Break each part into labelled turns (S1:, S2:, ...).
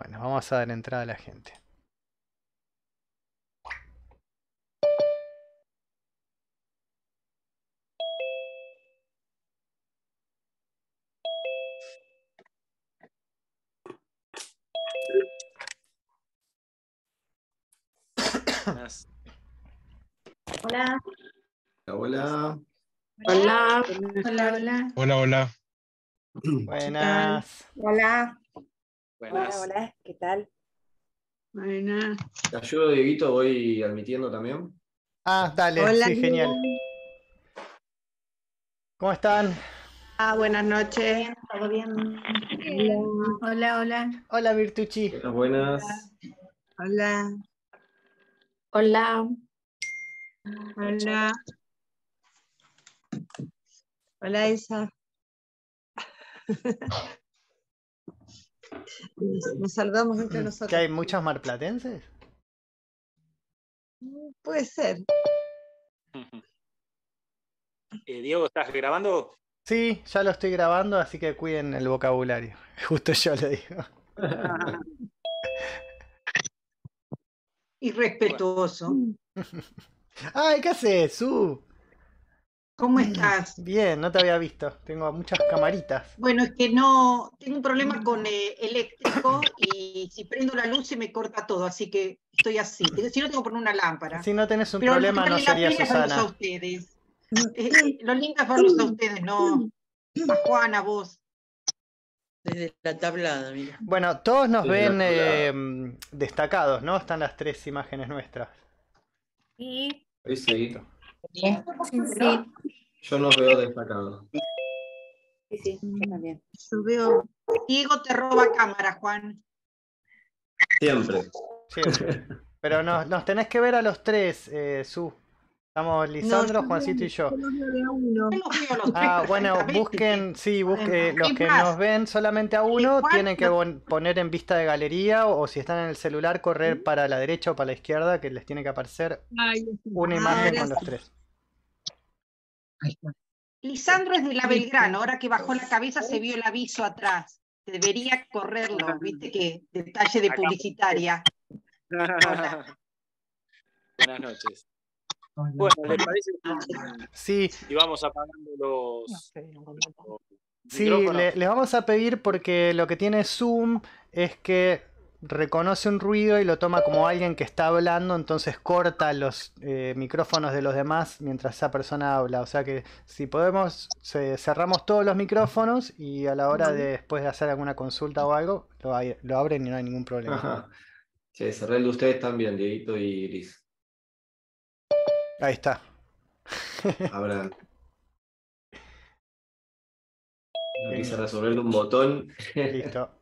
S1: Bueno, vamos a dar entrada a la gente. Hola. Hola. Hola.
S2: Hola, hola.
S1: Hola, hola. Buenas.
S2: Hola. Hola, hola, ¿qué tal? Buenas.
S3: Te ayudo, Dieguito, voy admitiendo también.
S1: Ah, dale, sí, genial. ¿Cómo están?
S2: Ah, buenas noches. ¿Todo bien? Hola, hola. Hola, Virtucci. Buenas, buenas. Hola. Hola. Hola.
S1: Hola, Isa. Nos, saludamos mm, entre nosotros. ¿Que hay muchos marplatenses? Mm, puede ser.
S4: Eh, Diego, ¿estás grabando?
S1: Sí, ya lo estoy grabando, así que cuiden el vocabulario. Justo yo lo digo.
S4: Irrespetuoso.
S1: Ay, ¿qué haces, Su? ¿Cómo estás? Bien, no te había visto. Tengo muchas camaritas. Bueno, es que no, tengo un problema con eh,
S2: eléctrico y si prendo la luz se me corta todo, así que estoy así. Mm. Si no tengo que poner una lámpara. Si no tenés un problema no sería Susana. A ustedes. Eh, eh, lo lindo es verlos a ustedes, no a Juana, vos.
S1: Desde la tablada, mira. Bueno, todos nos ven mm, destacados, ¿no? Están las tres imágenes nuestras. Sí. Sí, yo no veo
S3: destacado.
S2: Sí, sí, también. Yo veo. Diego te roba
S1: cámara, Juan. Siempre. Pero nos, tenés que ver a los tres, eh, Estamos Lisandro, Juancito y yo.
S5: Ah, bueno,
S1: busquen, sí, eh, busquen, los que nos ven solamente a uno tienen que poner en vista de galería o, si están en el celular correr ¿Mm? para la derecha o para la izquierda que les tiene que aparecer
S5: una ah, imagen con
S1: los tres.
S2: Lisandro es de la Belgrano, ahora que bajó la cabeza se vio el aviso atrás. Debería correrlo, ah. viste que detalle de publicitaria.
S4: Buenas noches. Bueno, ¿les parece? Ah. Sí. Y vamos apagando los. sí, les
S1: vamos a pedir porque lo que tiene Zoom es que reconoce un ruido y lo toma como alguien que está hablando, entonces corta los eh, micrófonos de los demás mientras esa persona habla. O sea que si podemos, cerramos todos los micrófonos y a la hora de después de hacer alguna consulta o algo, lo, abren y no hay ningún problema.
S3: Sí, cerré de ustedes también, Dieguito y Gris
S1: Ahí está. Ahora. Quise resolver un botón. Listo.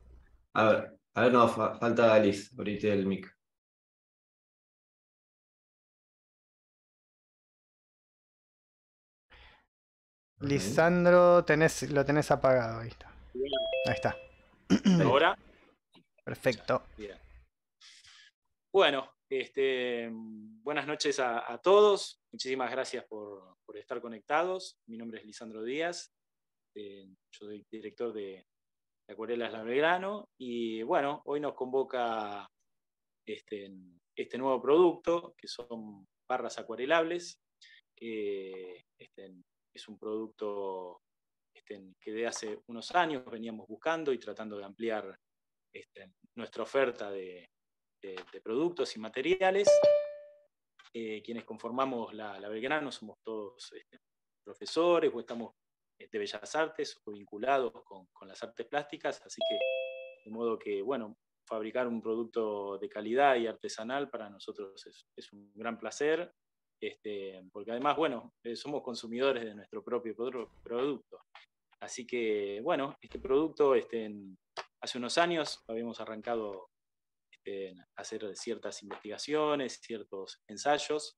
S5: A ver, a ver, no, falta Alice, ahorita el mic.
S1: Lisandro, tenés, lo tenés apagado, ahí está. Ahí está. Ahora. Perfecto.
S4: Bueno, este, mm, buenas noches a, todos. Muchísimas gracias por, estar conectados. Mi nombre es Lisandro Díaz. Eh, yo soy director de, Acuarelas La Y bueno, hoy nos convoca este, este, nuevo producto, que son barras acuarelables. Este, es un producto que de hace unos años veníamos buscando y tratando de ampliar nuestra oferta de, de, productos y materiales. Eh, quienes conformamos la, la, Belgrano somos todos este, profesores o estamos de este, Bellas Artes o vinculados con, las artes plásticas, así que de modo que, bueno, fabricar un producto de calidad y artesanal para nosotros es, un gran placer, este, porque además, bueno, eh, somos consumidores de nuestro propio producto. Así que, bueno, este producto este, hace unos años lo habíamos arrancado hacer ciertas investigaciones, ciertos ensayos,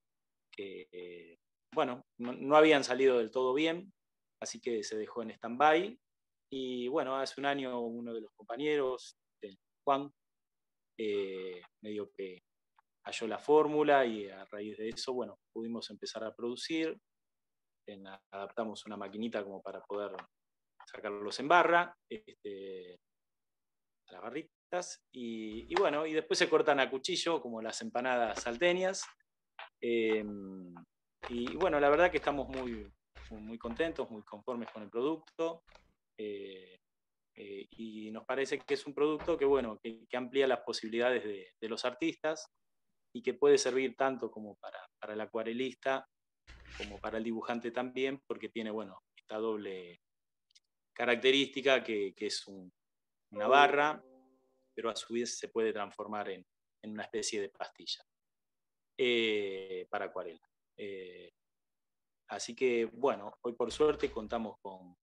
S4: que, eh, bueno, no, habían salido del todo bien, así que se dejó en stand-by. Y bueno, hace un año uno de los compañeros, eh, Juan, eh, medio que halló la fórmula y a raíz de eso, bueno, pudimos empezar a producir, adaptamos una maquinita como para poder sacarlos en barra, este, a la barrita, y, bueno, y después se cortan a cuchillo, como las empanadas salteñas. Eh, y, bueno, la verdad que estamos muy, muy contentos, muy conformes con el producto. Eh, eh, y nos parece que es un producto que, bueno, que, amplía las posibilidades de, los artistas y que puede servir tanto como para, el acuarelista como para el dibujante también, porque tiene, bueno, esta doble característica que, es una barra pero a su vez se puede transformar en, una especie de pastilla eh, para acuarela. Eh, así que, bueno, hoy por suerte contamos con,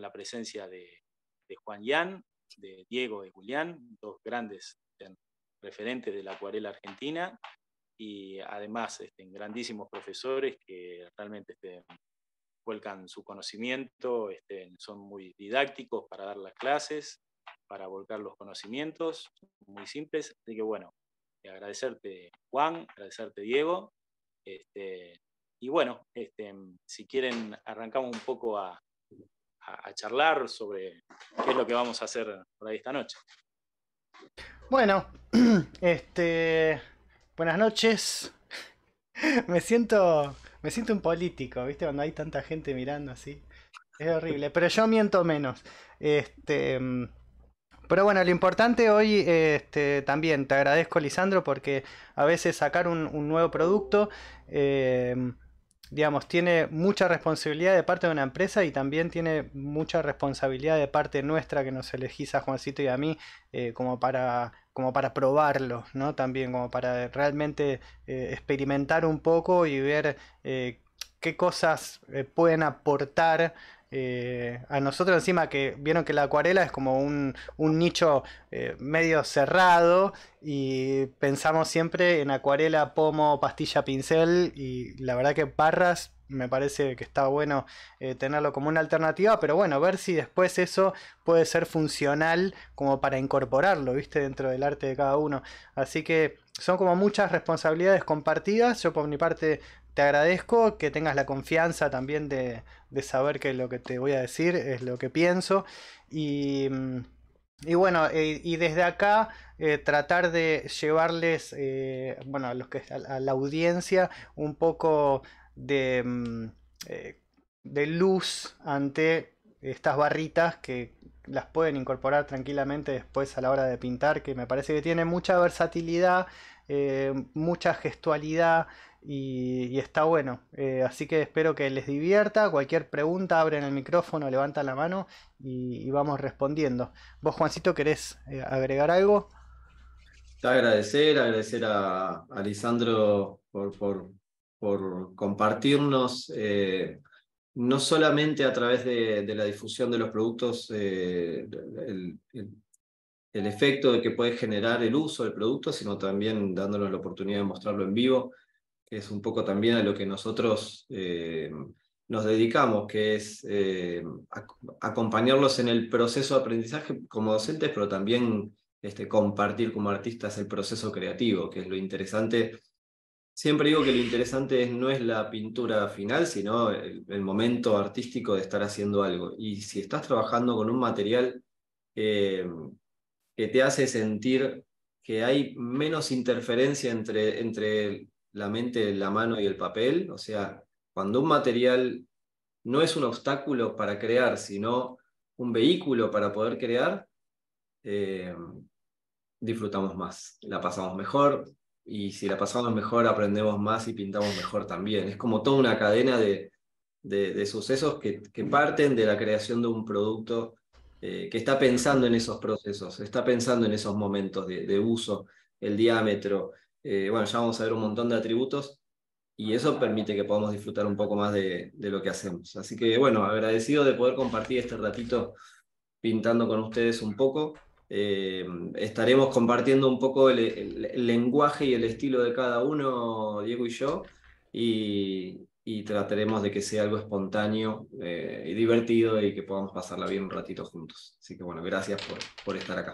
S4: la presencia de, Juan Yan, de Diego y Julián, dos grandes referentes de la acuarela argentina y además este, grandísimos profesores que realmente este, vuelcan su conocimiento, este, son muy didácticos para dar las clases para volcar los conocimientos, muy simples. Así que bueno, eh, agradecerte Juan, agradecerte Diego. Este, y bueno, este, si quieren, arrancamos un poco a, charlar sobre qué es lo que vamos a hacer por ahí esta noche.
S1: Bueno, este, buenas noches. Me siento, me siento un político, ¿viste? Cuando hay tanta gente mirando así. Es horrible, pero yo miento menos. Este, pero bueno, lo importante hoy este, también te agradezco, Lisandro, porque a veces sacar un, nuevo producto, em, digamos, tiene mucha responsabilidad de parte de una empresa y también tiene mucha responsabilidad de parte nuestra que nos elegís a Juancito y a mí eh, como para como para probarlo, ¿no? También como para realmente eh, experimentar un poco y ver eh, qué cosas pueden aportar eh, a nosotros encima que vieron que la acuarela es como un, nicho eh, medio cerrado y pensamos siempre en acuarela, pomo, pastilla, pincel y la verdad que parras me parece que está bueno eh, tenerlo como una alternativa, pero bueno, ver si después eso puede ser funcional como para incorporarlo, viste, dentro del arte de cada uno. Así que son como muchas responsabilidades compartidas. Yo por mi parte te agradezco que tengas la confianza también de, saber que lo que te voy a decir es lo que pienso. Y, mm, bueno, eh, y desde acá eh, tratar de llevarles, eh, bueno, a, los que, a, la audiencia un poco de, mm, de luz ante estas barritas que las pueden incorporar tranquilamente después a la hora de pintar, que me parece que tiene mucha versatilidad, mucha gestualidad, y, está bueno. Eh, así que espero que les divierta. Cualquier pregunta, abren el micrófono, levantan la mano y, vamos respondiendo. ¿Vos, Juancito, querés eh, agregar algo?
S3: agradecer, agradecer a, a Lisandro por, compartirnos. Eh, no solamente a través de, la difusión de los productos, el, efecto el efecto que puede generar el uso del producto, sino también dándonos la oportunidad de mostrarlo en vivo que es un poco también a lo que nosotros eh, nos dedicamos, que es eh, acompañarlos en el proceso de aprendizaje como docentes, pero también este, compartir como artistas el proceso creativo, que es lo interesante. Siempre digo que lo interesante no es la pintura final, sino el, momento artístico de estar haciendo algo. Y si estás trabajando con un material eh, que te hace sentir que hay menos interferencia entre, entre la mente, la mano y el papel. O sea, cuando un material no es un obstáculo para crear, sino un vehículo para poder crear, eh, disfrutamos más, la pasamos mejor y si la pasamos mejor aprendemos más y pintamos mejor también. Es como toda una cadena de, sucesos que, parten de la creación de un producto eh, que está pensando en esos procesos, está pensando en esos momentos de uso, el diámetro, eh, bueno, ya vamos a ver un montón de atributos y eso permite que podamos disfrutar un poco más de, lo que hacemos. Así que bueno, agradecido de poder compartir este ratito pintando con ustedes un poco. Eh, estaremos compartiendo un poco el, lenguaje y el estilo de cada uno, Diego y yo, y, trataremos de que sea algo espontáneo eh, y divertido y que podamos pasarla bien un ratito juntos. Así que bueno, gracias por, por estar acá.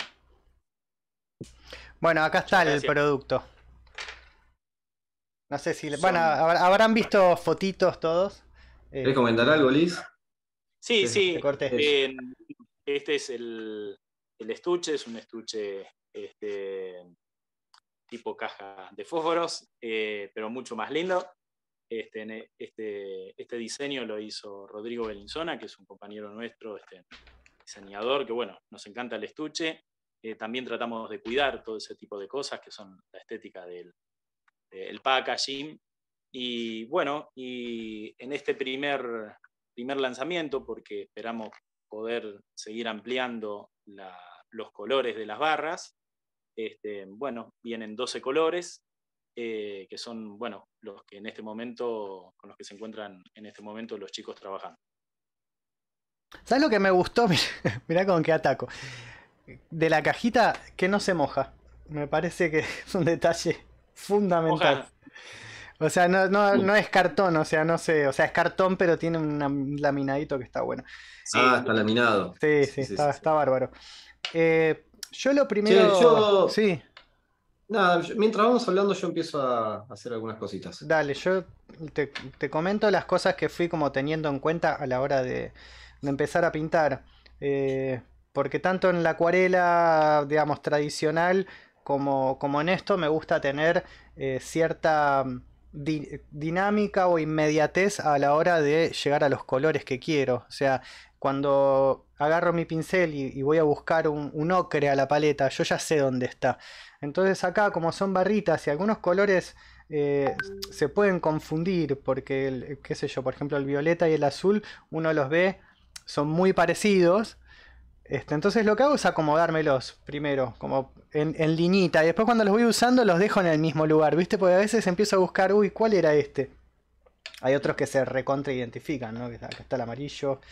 S1: Bueno, acá está el producto. No sé si. le. habrán visto fotitos todos. Eh, comentar algo, Liz?
S4: Sí, sí. este es el, estuche, es un estuche este, tipo caja de fósforos, eh, pero mucho más lindo. Este, e, este, este, diseño lo hizo Rodrigo Belinzona, que es un compañero nuestro, este, diseñador, que bueno, nos encanta el estuche. Eh, también tratamos de cuidar todo ese tipo de cosas que son la estética del, eh, el packaging. Y bueno, y en este primer, primer lanzamiento, porque esperamos poder seguir ampliando los colores de las barras, este, bueno, vienen 12 colores, eh, que son, bueno, los que en este momento, con los que se encuentran en este momento los chicos trabajando.
S1: ¿Sabes lo que me gustó? Mirá con qué ataco. De la cajita que no se moja. Me parece que es un detalle fundamental. O sea, no, es cartón, o sea, no sé, o sea, es cartón, pero tiene un laminadito que está bueno. Ah, está
S3: laminado.
S1: Sí, sí, está, bárbaro. Eh, yo lo primero. Sí. mientras vamos hablando, yo empiezo a hacer algunas cositas. Dale, yo te, comento las cosas que fui como teniendo en cuenta a la hora de, empezar a pintar. Eh, porque tanto en la acuarela, digamos, tradicional, como, en esto me gusta tener eh, cierta mm, dinámica o inmediatez a la hora de llegar a los colores que quiero. O sea, cuando agarro mi pincel y, voy a buscar un, ocre a la paleta, yo ya sé dónde está. Entonces acá, como son barritas y algunos colores eh, se pueden confundir, porque, qué sé yo, por ejemplo, el violeta y el azul, uno los ve, son muy parecidos, este, entonces lo que hago es acomodármelos primero, como en, en Y después cuando los voy usando los dejo en el mismo lugar, ¿viste? Porque a veces empiezo a buscar, uy, ¿cuál era este? Hay otros que se recontra identifican, ¿no? Acá está el amarillo,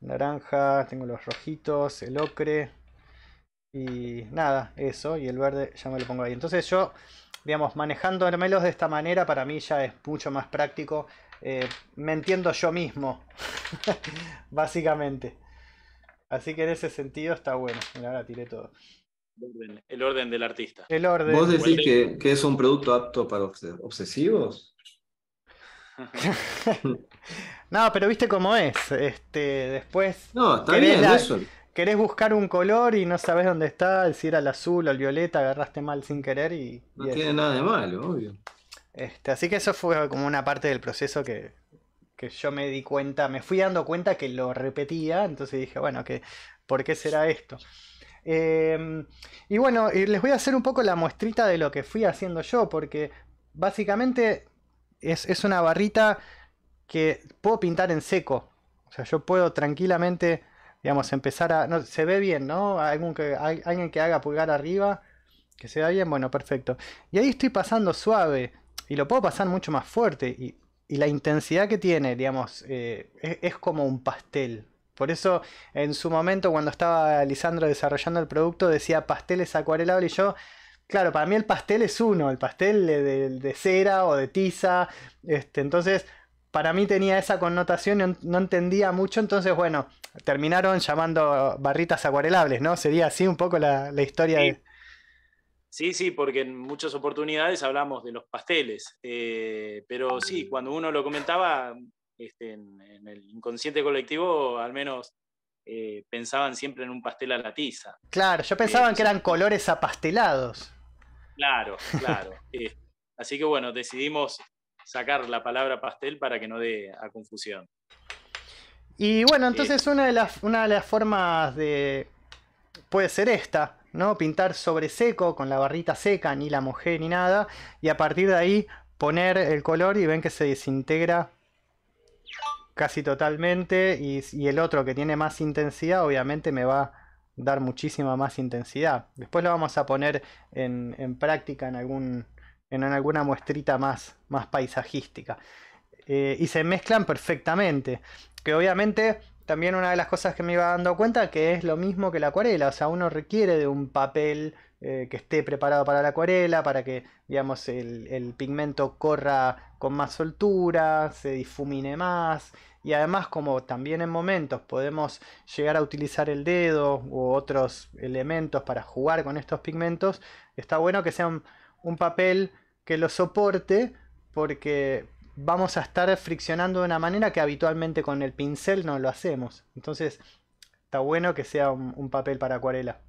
S1: naranja, tengo los rojitos, el ocre. Y nada, eso. Y el verde ya me lo pongo ahí. Entonces yo, digamos, manejándomelos de esta manera para mí ya es mucho más práctico. Eh, me entiendo yo mismo, básicamente. Así que en ese sentido está bueno. ahora tiré todo.
S4: El orden, del artista. El orden. ¿Vos decís
S3: que, es un producto apto para
S1: obsesivos? no, pero viste cómo es. Este, después. No, está bien, eso querés buscar un color y no sabes dónde está, si era el azul o el violeta, agarraste mal sin querer y. No tiene nada de malo, obvio. Este, así que eso fue como una parte del proceso que, que yo me di cuenta, me fui dando cuenta que lo repetía, entonces dije, bueno, que, ¿por qué será esto? Em, y bueno, les voy a hacer un poco la muestrita de lo que fui haciendo yo, porque básicamente es, una barrita que puedo pintar en seco. O sea, yo puedo tranquilamente, digamos, empezar a... No, se ve bien, ¿no? que, alguien que haga pulgar arriba, que se vea bien, bueno, perfecto. Y ahí estoy pasando suave, y lo puedo pasar mucho más fuerte, y y la intensidad que tiene, digamos, eh, es, como un pastel. Por eso en su momento cuando estaba Lisandro desarrollando el producto decía pasteles acuarelables y yo, claro, para mí el pastel es uno, el pastel de, cera o de tiza, este, entonces para mí tenía esa connotación, no, no entendía mucho, entonces bueno, terminaron llamando barritas acuarelables, ¿no? Sería así un poco la, historia de
S4: Sí, sí, porque en muchas oportunidades hablamos de los pasteles, eh, pero sí, cuando uno lo comentaba este, en, el inconsciente colectivo, al menos eh, pensaban siempre en un pastel a la tiza.
S1: Claro, yo pensaba que eran colores apastelados.
S4: Claro, claro. Eh, así que bueno, decidimos sacar la palabra pastel para que no dé a confusión.
S1: Y bueno, entonces una de, las, una de las formas de... puede ser esta, ¿no? Pintar sobre seco, con la barrita seca, ni la mojé ni nada, y a partir de ahí poner el color y ven que se desintegra casi totalmente y, el otro que tiene más intensidad obviamente me va a dar muchísima más intensidad. Después lo vamos a poner en, práctica en, algún, en alguna muestrita más, más paisajística. Eh, y se mezclan perfectamente, que obviamente también una de las cosas que me iba dando cuenta que es lo mismo que la acuarela, o sea, uno requiere de un papel eh, que esté preparado para la acuarela, para que, digamos, el, pigmento corra con más soltura, se difumine más, y además como también en momentos podemos llegar a utilizar el dedo u otros elementos para jugar con estos pigmentos, está bueno que sea un, un papel que lo soporte, porque vamos a estar friccionando de una manera que habitualmente con el pincel no lo hacemos. Entonces está bueno que sea un, papel para acuarela.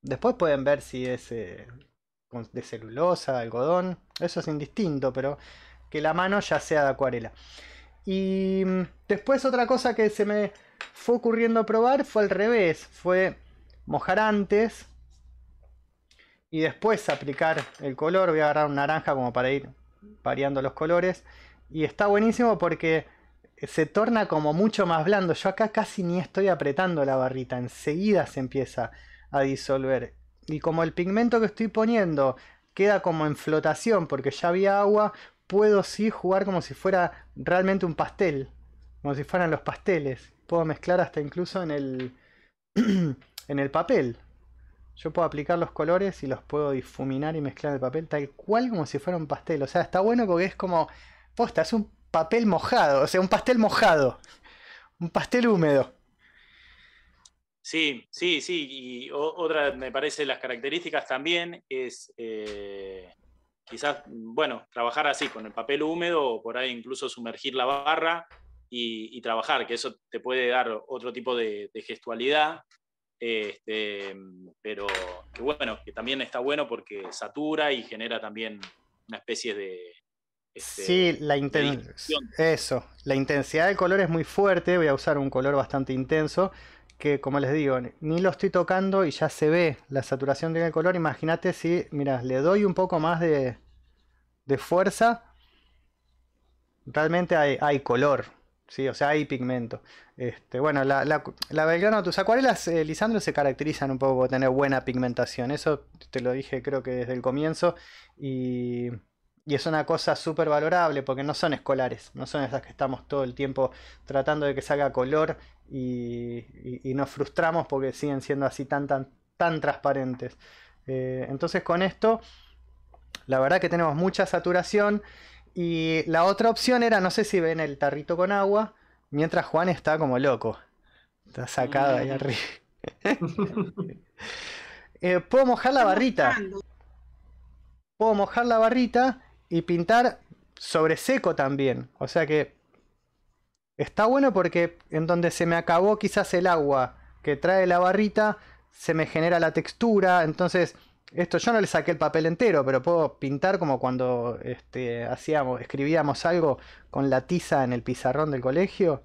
S1: Después pueden ver si es eh, de celulosa, de algodón, eso es indistinto, pero que la mano ya sea de acuarela. Y mm, después otra cosa que se me fue ocurriendo probar fue al revés, fue mojar antes y después aplicar el color. Voy a agarrar un naranja como para ir variando los colores. Y está buenísimo porque se torna como mucho más blando. Yo acá casi ni estoy apretando la barrita, enseguida se empieza a disolver. Y como el pigmento que estoy poniendo queda como en flotación porque ya había agua, puedo sí jugar como si fuera realmente un pastel, como si fueran los pasteles. Puedo mezclar hasta incluso en el en el papel. Yo puedo aplicar los colores y los puedo difuminar y mezclar el papel tal cual como si fuera un pastel. O sea, está bueno porque es como, posta, es un papel mojado, o sea, un pastel mojado, un pastel húmedo.
S4: Sí, sí, sí. Y otra, me parece, las características también es eh, quizás, bueno, trabajar así, con el papel húmedo o por ahí incluso sumergir la barra y, trabajar, que eso te puede dar otro tipo de, de gestualidad este, mm, pero que bueno, que también está bueno porque satura y genera también una especie de,
S1: este, sí, la eso. La intensidad del color es muy fuerte. Voy a usar un color bastante intenso. Que como les digo, ni lo estoy tocando y ya se ve la saturación del color. Imagínate si, mira, le doy un poco más de, fuerza. Realmente hay color. Sí, o sea, hay pigmento. Este, bueno, la, la, la tus acuarelas, eh, Lisandro, se caracterizan un poco por tener buena pigmentación. Eso te lo dije creo que desde el comienzo. Y, es una cosa súper valorable porque no son escolares. No son esas que estamos todo el tiempo tratando de que salga color y, y, nos frustramos porque siguen siendo así tan, tan, tan transparentes. Eh, entonces con esto, la verdad que tenemos mucha saturación y la otra opción era, no sé si ven el tarrito con agua, mientras Juan está como loco. Está sacado ahí mm. arriba. Eh, puedo mojar la barrita. Puedo mojar la barrita y pintar sobre seco también. O sea que está bueno porque en donde se me acabó quizás el agua que trae la barrita, se me genera la textura. Entonces esto yo no le saqué el papel entero, pero puedo pintar como cuando este, hacíamos, escribíamos algo con la tiza en el pizarrón del colegio.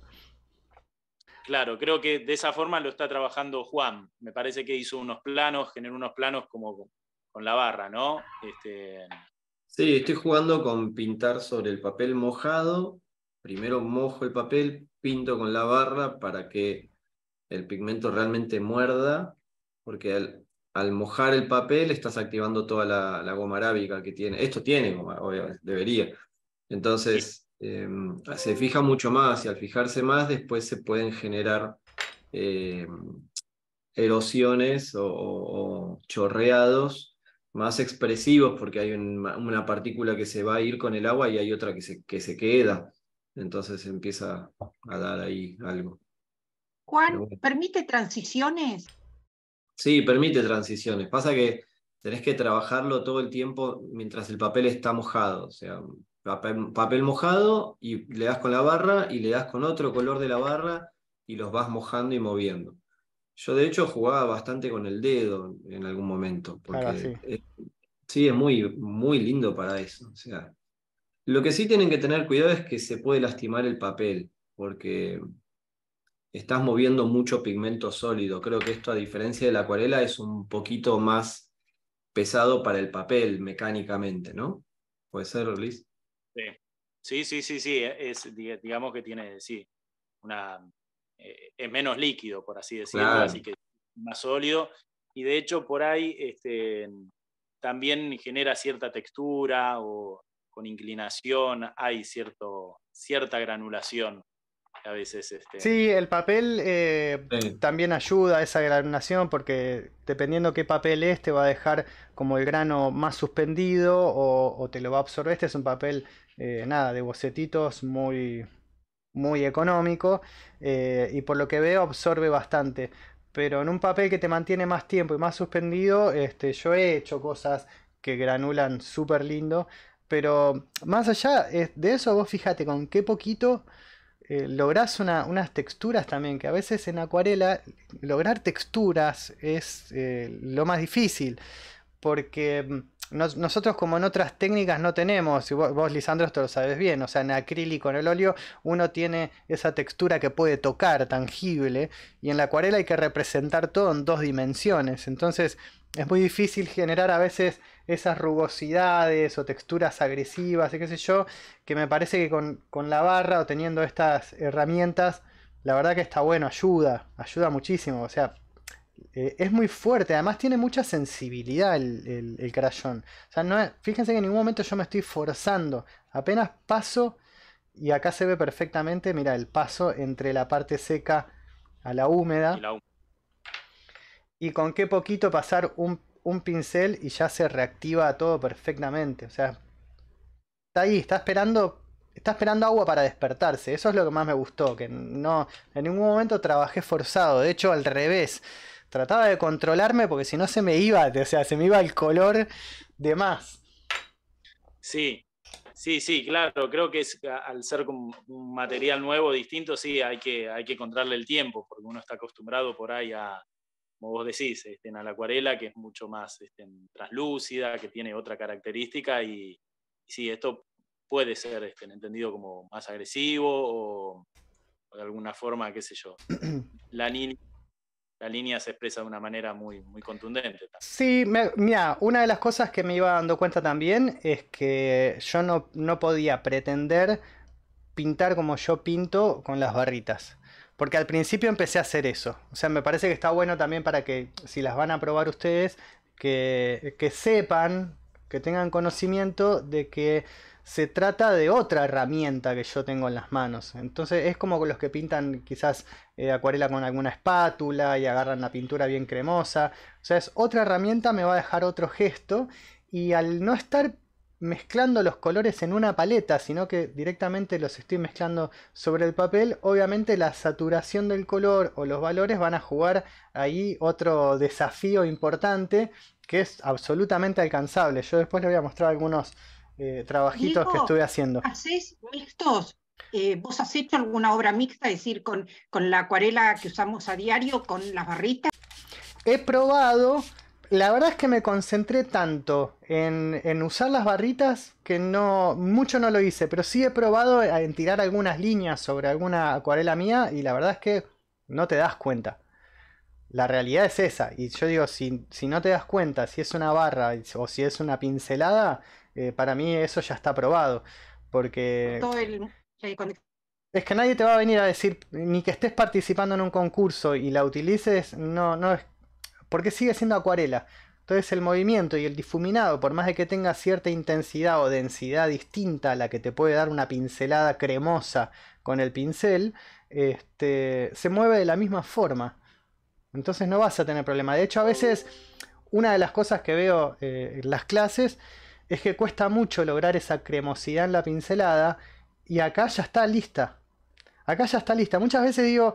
S4: Claro, creo que de esa forma lo está trabajando Juan. Me parece que hizo unos planos, generó unos planos como con la barra, ¿no? Este,
S3: sí, estoy jugando con pintar sobre el papel mojado. Primero mojo el papel, pinto con la barra para que el pigmento realmente muerda, porque al, al mojar el papel estás activando toda la, goma arábica que tiene. Esto tiene goma, obviamente, debería. Entonces, em, se fija mucho más y al fijarse más después se pueden generar em, erosiones o, chorreados más expresivos porque hay una partícula que se va a ir con el agua y hay otra que se, queda. Entonces empieza a dar ahí algo.
S2: Juan, ¿permite transiciones?
S3: Sí, permite transiciones. Pasa que tenés que trabajarlo todo el tiempo mientras el papel está mojado. O sea, papel, mojado y le das con la barra y le das con otro color de la barra y los vas mojando y moviendo. Yo de hecho jugaba bastante con el dedo en algún momento. Ah, porque sí. Es, muy, muy lindo para eso. O sea, lo que sí tienen que tener cuidado es que se puede lastimar el papel, porque estás moviendo mucho pigmento sólido. Creo que esto, a diferencia de la acuarela, es un poquito más pesado para el papel mecánicamente, ¿no? ¿Puede ser, Luis?
S4: Sí, sí, sí, sí, e-, es, digamos que tiene, sí, una, eh, es menos líquido, por así decirlo, así que más sólido. Y de hecho, por ahí este, también genera cierta textura o con inclinación hay cierto, cierta granulación a veces. Este... Sí, el
S1: papel eh, también ayuda a esa granulación porque dependiendo qué papel es, te va a dejar como el grano más suspendido o, te lo va a absorber. Este es un papel, eh, nada, de bocetitos muy, muy económico eh, y por lo que veo absorbe bastante. Pero en un papel que te mantiene más tiempo y más suspendido, este, yo he hecho cosas que granulan súper lindo. Pero más allá de eso, vos fíjate con qué poquito eh, lográs unas texturas también, que a veces en acuarela lograr texturas es eh, lo más difícil, porque mm, nosotros como en otras técnicas no tenemos, y vos, vos, Lisandro esto lo sabes bien, o sea, en acrílico, en el óleo, uno tiene esa textura que puede tocar, tangible, y en la acuarela hay que representar todo en dos dimensiones, entonces es muy difícil generar a veces esas rugosidades o texturas agresivas y qué sé yo, que me parece que con, la barra o teniendo estas herramientas, la verdad que está bueno, ayuda, ayuda muchísimo, o sea, eh, es muy fuerte, además tiene mucha sensibilidad el, el, crayón. O sea, no fíjense que en ningún momento yo me estoy forzando, apenas paso y acá se ve perfectamente, mira, el paso entre la parte seca a la húmeda. y con qué poquito pasar un un pincel y ya se reactiva todo perfectamente. O sea, está ahí, está esperando, está esperando agua para despertarse. Eso es lo que más me gustó, que no, en ningún momento trabajé forzado. De hecho, al revés. Trataba de controlarme porque si no se me iba, o sea, se me iba el color de más.
S4: Sí, sí, sí, claro. Creo que es, al ser un material nuevo, distinto, sí, hay que, hay que encontrarle el tiempo, porque uno está acostumbrado por ahí a, como vos decís, este, en la acuarela, que es mucho más este, translúcida, que tiene otra característica, y, sí, esto puede ser este, entendido como más agresivo o, de alguna forma, qué sé yo. La línea, se expresa de una manera muy, muy contundente.
S1: Sí, mira, una de las cosas que me iba dando cuenta también es que yo no podía pretender pintar como yo pinto con las barritas. Porque al principio empecé a hacer eso. O sea, me parece que está bueno también para que, si las van a probar ustedes, que, sepan, que tengan conocimiento de que se trata de otra herramienta que yo tengo en las manos. Entonces es como los que pintan quizás eh, acuarela con alguna espátula y agarran la pintura bien cremosa. O sea, es otra herramienta, me va a dejar otro gesto. Y al no estar mezclando los colores en una paleta, sino que directamente los estoy mezclando sobre el papel. Obviamente la saturación del color o los valores van a jugar ahí otro desafío importante que es absolutamente alcanzable. Yo después les voy a mostrar algunos eh, trabajitos que estuve haciendo.
S2: ¿Hacés mixtos? Eh, ¿Vos has hecho alguna obra mixta, es decir, con la acuarela que usamos a diario, con las barritas?
S1: He probado, la verdad es que me concentré tanto en, usar las barritas que no mucho no lo hice, pero sí he probado en tirar algunas líneas sobre alguna acuarela mía y la verdad es que no te das cuenta. La realidad es esa, y yo digo, si, no te das cuenta, si es una barra o si es una pincelada, eh, para mí eso ya está probado, porque... Todo es que nadie te va a venir a decir, ni que estés participando en un concurso y la utilices, no, no es porque sigue siendo acuarela. Entonces el movimiento y el difuminado, por más de que tenga cierta intensidad o densidad distinta a la que te puede dar una pincelada cremosa con el pincel, este, se mueve de la misma forma. Entonces no vas a tener problema. De hecho, a veces una de las cosas que veo eh, en las clases es que cuesta mucho lograr esa cremosidad en la pincelada y acá ya está lista. Acá ya está lista. Muchas veces digo,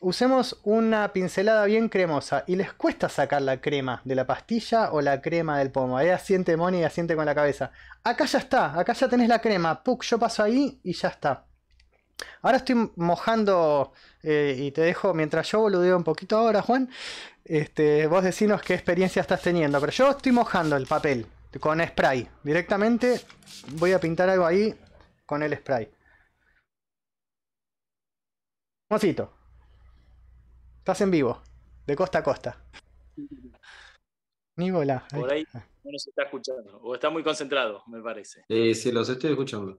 S1: usemos una pincelada bien cremosa y les cuesta sacar la crema de la pastilla o la crema del pomo. Ahí asiente Moni y asiente con la cabeza. Acá ya está, acá ya tenés la crema. Puc, yo paso ahí y ya está. Ahora estoy mojando eh, y te dejo, mientras yo boludeo un poquito ahora, Juan, este, vos decinos qué experiencia estás teniendo. Pero yo estoy mojando el papel con spray. Directamente voy a pintar algo ahí con el spray. Mocito en vivo, de costa a costa. Ni Por
S4: ahí no se está escuchando, o está muy concentrado, me parece.
S3: Sí, los estoy escuchando.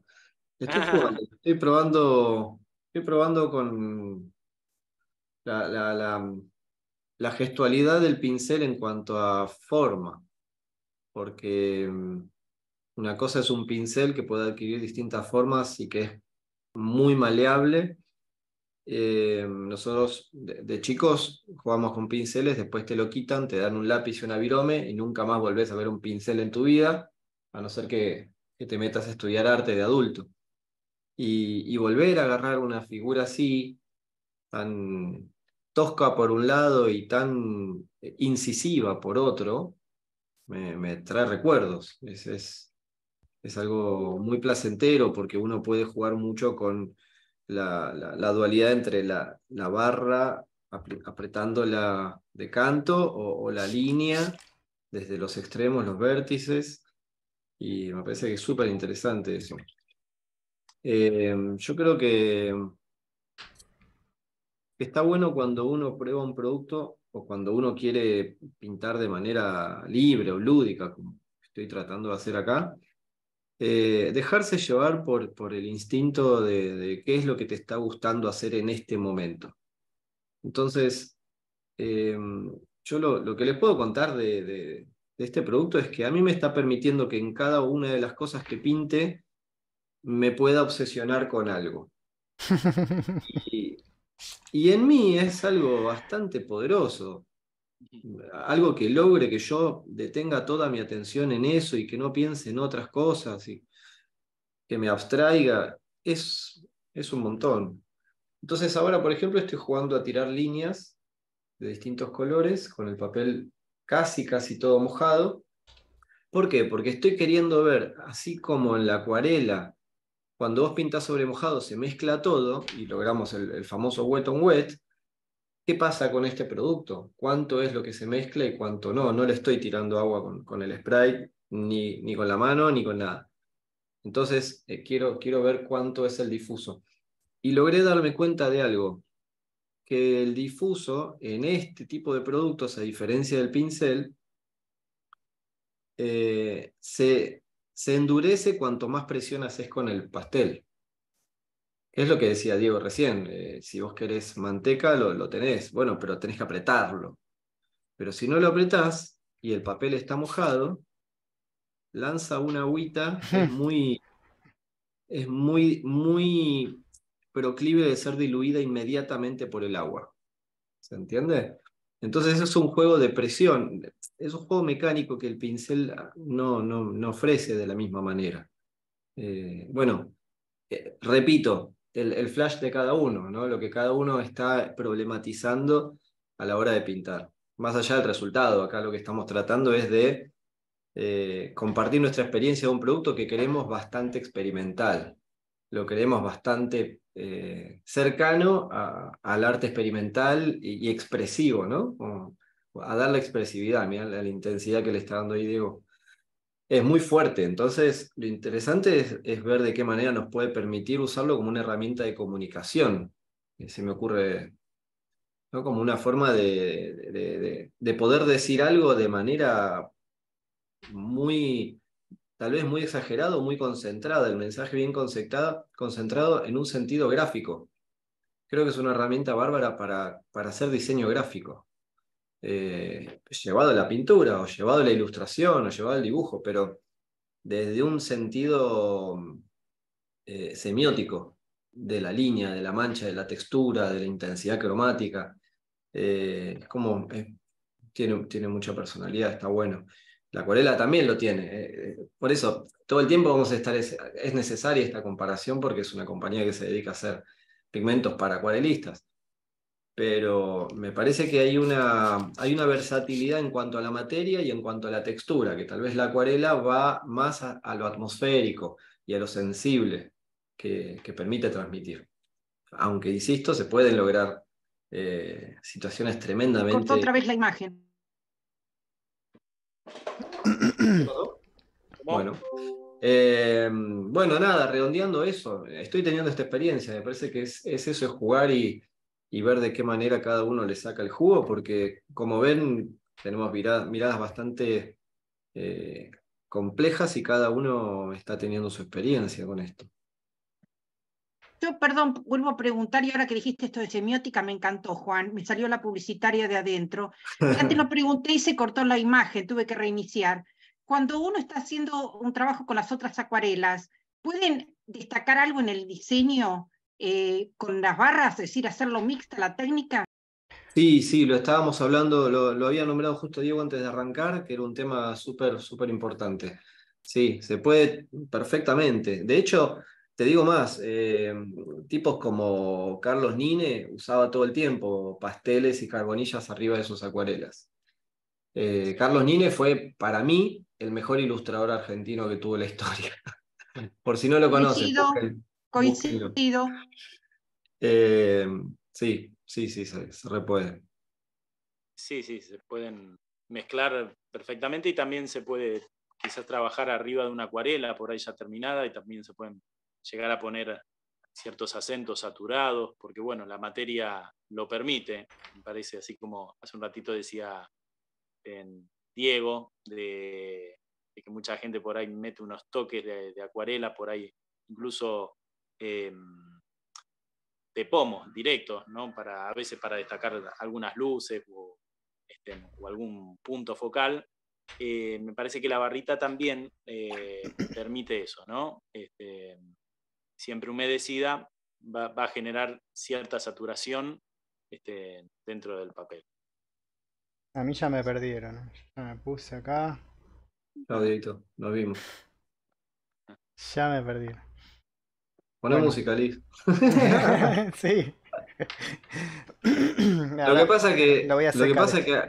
S3: Ah. Estoy probando, estoy probando con la, la, gestualidad del pincel en cuanto a forma, porque mm, una cosa es un pincel que puede adquirir distintas formas y que es muy maleable, eh, nosotros de, chicos jugamos con pinceles, después te lo quitan, te dan un lápiz y una virome y nunca más volvés a ver un pincel en tu vida, a no ser que, te metas a estudiar arte de adulto. Y, volver a agarrar una figura así, tan tosca por un lado y tan eh, incisiva por otro, me, trae recuerdos. es, es algo muy placentero porque uno puede jugar mucho con la, dualidad entre la, barra barra la de canto o, la línea desde los extremos, los vértices. Y me parece que es súper interesante eso. Eh, yo creo que está bueno cuando uno prueba un producto o cuando uno quiere pintar de manera libre o lúdica, como estoy tratando de hacer acá, eh, dejarse llevar por, por el instinto de, qué es lo que te está gustando hacer en este momento. Entonces, em, yo lo, que les puedo contar de, este producto es que a mí me está permitiendo que en cada una de las cosas que pinte me pueda obsesionar con algo. y en mí es algo bastante poderoso algo que logre que yo detenga toda mi atención en eso y que no piense en otras cosas y que me abstraiga, es, es un montón. Entonces ahora, por ejemplo, estoy jugando a tirar líneas de distintos colores con el papel casi, casi todo mojado. ¿Por qué? Porque estoy queriendo ver, así como en la acuarela, cuando vos pintas sobre mojado se mezcla todo y logramos el, el famoso wet on wet, ¿qué pasa con este producto? ¿Cuánto es lo que se mezcla y cuánto no? No le estoy tirando agua con, con el spray, ni, ni, con la mano, ni con nada. Entonces, eh, quiero, quiero ver cuánto es el difuso. Y logré darme cuenta de algo, que el difuso en este tipo de productos, a diferencia del pincel, eh, se, se endurece cuanto más presión haces con el pastel es lo que decía Diego recién, eh, si vos querés manteca, lo, lo, tenés, bueno, pero tenés que apretarlo. Pero si no lo apretás y el papel está mojado, lanza una agüita que es hmm. muy, es muy, muy proclive de ser diluida inmediatamente por el agua. ¿Se entiende? Entonces eso es un juego de presión, es un juego mecánico que el pincel no, no, ofrece de la misma manera. Eh, bueno, eh, repito, el, flash de cada uno, ¿no? lo que cada uno está problematizando a la hora de pintar. Más allá del resultado, acá lo que estamos tratando es de eh, compartir nuestra experiencia de un producto que queremos bastante experimental, lo queremos bastante eh, cercano al arte experimental y, expresivo, ¿no? dar la la expresividad, a la, la intensidad que le está dando ahí Diego es muy fuerte. Entonces, lo interesante es, ver de qué manera nos puede permitir usarlo como una herramienta de comunicación. Se me ocurre como una forma de, poder decir algo de manera muy, tal vez muy exagerado, muy concentrada, el mensaje bien concentrado, concentrado en un sentido gráfico. Creo que es una herramienta bárbara para, para hacer diseño gráfico. Eh, llevado a la pintura o llevado a la ilustración o llevado al dibujo, pero desde un sentido eh, semiótico de la línea, de la mancha, de la textura, de la intensidad cromática. Eh, como, tiene, mucha personalidad, está bueno. La acuarela también lo tiene. Eh, por eso, todo el tiempo vamos a estar, es necesaria esta comparación porque es una compañía que se dedica a hacer pigmentos para acuarelistas pero me parece que hay una, hay una versatilidad en cuanto a la materia y en cuanto a la textura, que tal vez la acuarela va más a, lo atmosférico y a lo sensible que, permite transmitir. Aunque, insisto, se pueden lograr eh, situaciones tremendamente... Cortó otra
S2: vez la imagen.
S3: bueno, eh, bueno, nada, redondeando eso, estoy teniendo esta experiencia, me parece que es, es eso, es jugar y y ver de qué manera cada uno le saca el jugo, porque como ven, tenemos miradas, bastante eh, complejas y cada uno está teniendo su experiencia con esto.
S2: Yo, perdón, vuelvo a preguntar y ahora que dijiste esto de semiótica, me encantó, Juan, me salió la publicitaria de adentro. antes lo pregunté y se cortó la imagen, tuve que reiniciar. Cuando uno está haciendo un trabajo con las otras acuarelas, ¿pueden destacar algo en el diseño eh, con las barras, es decir, hacerlo mixta la técnica?
S3: Sí, sí, lo estábamos hablando, lo, había nombrado justo Diego antes de arrancar, que era un tema súper, súper importante. Sí, se puede perfectamente. De hecho, te digo más, eh, tipos como Carlos Nine usaba todo el tiempo pasteles y carbonillas arriba de sus acuarelas. Eh, Carlos Nine fue, para mí, el mejor ilustrador argentino que tuvo la historia. Por si no lo conoces, Coincido. Eh, sí, sí, sí, se, se
S4: Sí, sí, se pueden mezclar perfectamente y también se puede quizás trabajar arriba de una acuarela por ahí ya terminada y también se pueden llegar a poner ciertos acentos saturados, porque bueno, la materia lo permite, me parece, así como hace un ratito decía en Diego, de, que mucha gente por ahí mete unos toques de, de acuarela, por ahí incluso Em, de pomos directos, ¿no? para, a veces para destacar algunas luces o, este, algún punto focal. Eh, me parece que la barrita también eh, permite eso, ¿no? Este, siempre humedecida va, a generar cierta saturación este, dentro del papel.
S1: A mí ya me perdieron, ya me puse acá. vimos. Ya me perdieron poner bueno. música, Liz.
S3: sí.
S1: lo que pasa que. Lo, que pasa que.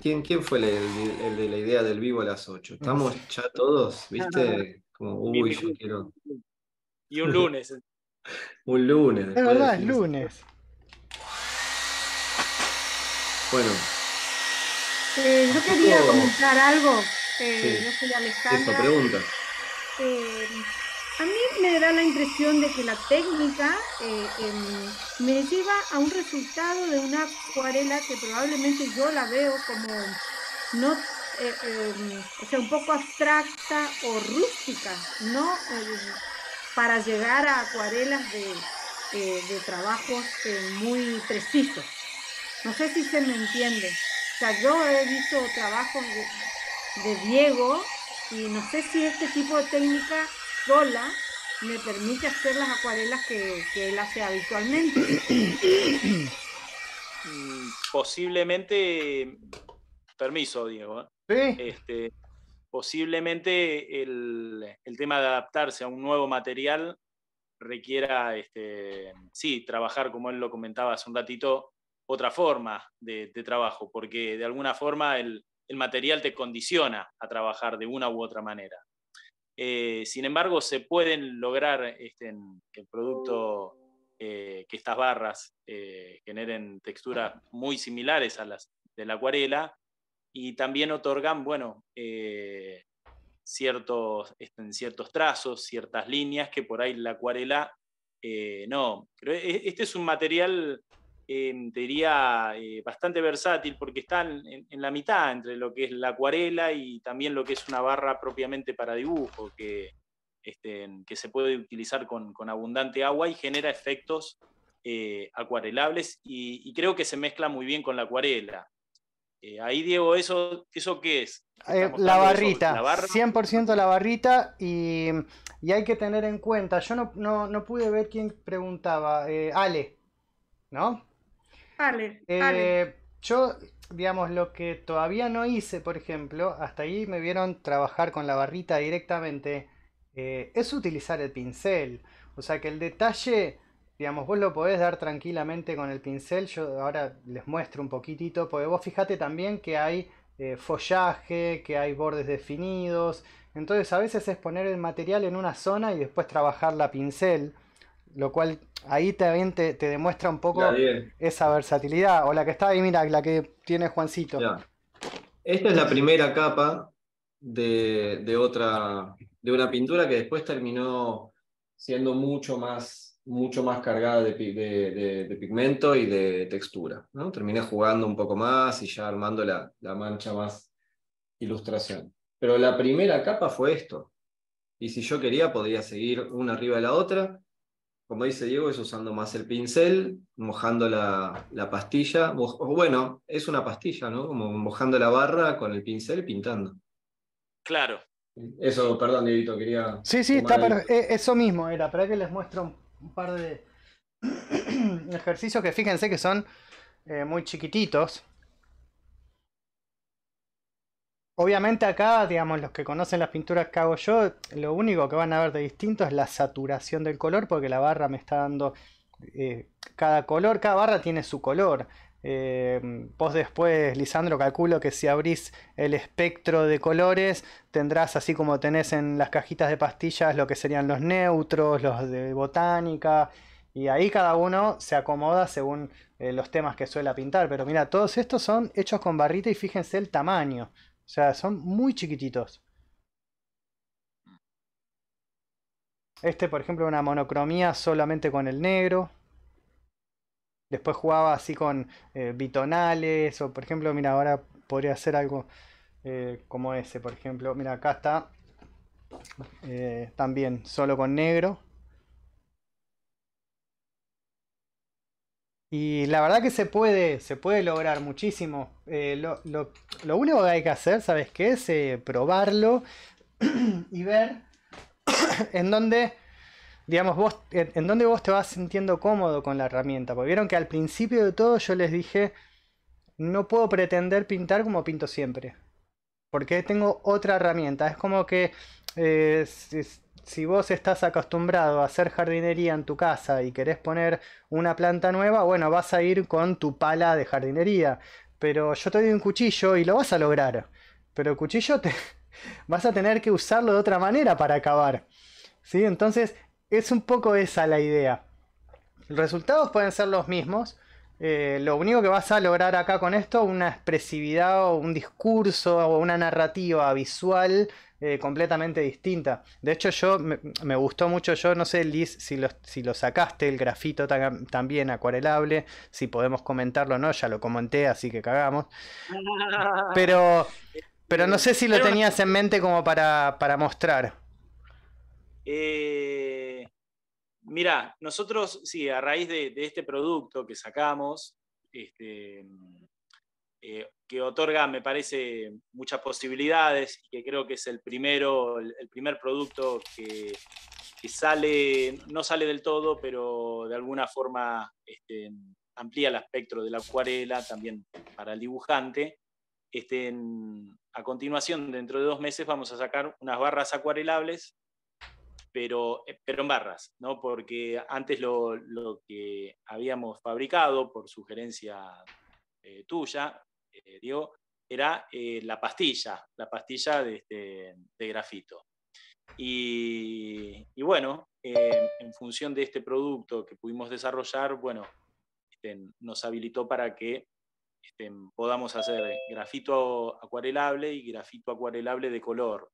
S3: ¿Quién, quién fue el, de la idea del vivo a las 8? Estamos ya todos, ¿viste? Ah. Como, uy, yo quiero.
S4: Y un lunes.
S3: un lunes. Es
S1: verdad, es lunes.
S3: Bueno. Eh, yo quería comentar
S2: algo. Eh, sí. le soy Alejandra. Eso, pregunta. Eh, a mí me da la impresión de que la técnica eh, em, me lleva a un resultado de una acuarela que probablemente yo la veo como no, eh, em, sea, un poco abstracta o rústica, no eh, para llegar a acuarelas de, trabajos muy precisos. No sé si se me entiende. O sea, yo he visto trabajos de, de Diego y no sé si este tipo de técnica sola me permite hacer las acuarelas que, que él hace habitualmente.
S4: Posiblemente, permiso Diego, ¿eh? este, posiblemente el, tema de adaptarse a un nuevo material requiera, este, sí, trabajar, como él lo comentaba hace un ratito, otra forma de, de trabajo, porque de alguna forma el, el material te condiciona a trabajar de una u otra manera. Eh, sin embargo, se pueden lograr este, el producto eh, que estas barras eh, generen texturas muy similares a las de la acuarela y también otorgan, bueno, ciertos, este, ciertos trazos, ciertas líneas que por ahí la acuarela no. Pero e, este es un material Em, te diría, eh, bastante versátil porque está en, la mitad entre lo que es la acuarela y también lo que es una barra propiamente para dibujo, que, este, que se puede utilizar con, abundante agua y genera efectos eh, acuarelables y, creo que se mezcla muy bien con la acuarela. Eh, ahí, Diego, ¿eso, eso qué es?
S1: la barrita, 100% la barrita y, hay que tener en cuenta, yo no, no pude ver quién preguntaba, Ale, ¿no? Eh, yo, digamos, lo que todavía no hice, por ejemplo, hasta ahí me vieron trabajar con la barrita directamente, eh, es utilizar el pincel. O sea que el detalle, digamos, vos lo podés dar tranquilamente con el pincel. Yo ahora les muestro un poquitito, porque vos fijate también que hay eh, follaje, que hay bordes definidos. Entonces a veces es poner el material en una zona y después trabajar la pincel. Lo cual ahí también te, demuestra un poco esa versatilidad. O la que está ahí, mira, la que tiene Juancito. Esta es la primera
S3: capa de, otra, de una pintura que después terminó siendo mucho más, mucho más cargada de, pigmento y de textura. ¿no? Terminé jugando un poco más y ya armando la, la mancha más ilustración. Pero la primera capa fue esto. Y si yo quería, podía seguir una arriba de la otra como dice Diego, es usando más el pincel, mojando la, pastilla. bueno, es una pastilla, ¿no? Como mojando la barra con el pincel pintando.
S4: Claro. Eso,
S3: perdón, Diego, quería. Sí, sí, está
S1: eh, eso mismo era. Para que les muestro un par de ejercicios que fíjense que son eh, muy chiquititos. Obviamente acá, digamos, los que conocen las pinturas que hago yo, lo único que van a ver de distinto es la saturación del color, porque la barra me está dando eh, cada color, cada barra tiene su color. Eh, después, Lisandro, calculo que si abrís el espectro de colores, tendrás así como tenés en las cajitas de pastillas lo que serían los neutros, los de botánica, y ahí cada uno se acomoda según eh, los temas que suele pintar. Pero mira, todos estos son hechos con barrita y fíjense el tamaño. O sea, son muy chiquititos. Este, por ejemplo, una monocromía solamente con el negro. Después jugaba así con eh, bitonales. O, por ejemplo, mira, ahora podría hacer algo eh, como ese, por ejemplo. Mira, acá está. Eh, también solo con negro. Y la verdad que se puede, se puede lograr muchísimo. Eh, lo, único que hay que hacer, ¿sabes qué? Es eh, probarlo y ver en dónde, digamos, vos, en, vos te vas sintiendo cómodo con la herramienta. Porque vieron que al principio de todo yo les dije, no puedo pretender pintar como pinto siempre. Porque tengo otra herramienta. Es como que eh, si vos estás acostumbrado a hacer jardinería en tu casa y querés poner una planta nueva, bueno, vas a ir con tu pala de jardinería. Pero yo te doy un cuchillo y lo vas a lograr. Pero el cuchillo te, vas a tener que usarlo de otra manera para acabar. ¿Sí? Entonces, es un poco esa la idea. Los resultados pueden ser los mismos. Eh, lo único que vas a lograr acá con esto, una expresividad o un discurso o una narrativa visual eh, completamente distinta. De hecho, yo me, gustó mucho, yo no sé, Liz, si lo, sacaste, el grafito también acuarelable, si podemos comentarlo o no, ya lo comenté, así que cagamos.
S4: Pero,
S1: pero no sé si lo tenías en mente como para, mostrar.
S4: Eh, mirá, mira, nosotros, sí, a raíz de, este producto que sacamos, este, eh, que otorga, me parece, muchas posibilidades y que creo que es el primero, el primer producto que, sale, no sale del todo, pero de alguna forma este, amplía el espectro de la acuarela también para el dibujante. Este, a continuación, dentro de dos meses, vamos a sacar unas barras acuarelables, pero, eh, pero en barras, ¿no? porque antes lo, que habíamos fabricado por sugerencia eh, tuya, eh, era eh, la pastilla, la pastilla de, este, grafito. Y, bueno, en función de este producto que pudimos desarrollar, bueno, este, nos habilitó para que este, podamos hacer grafito acuarelable y grafito acuarelable de color,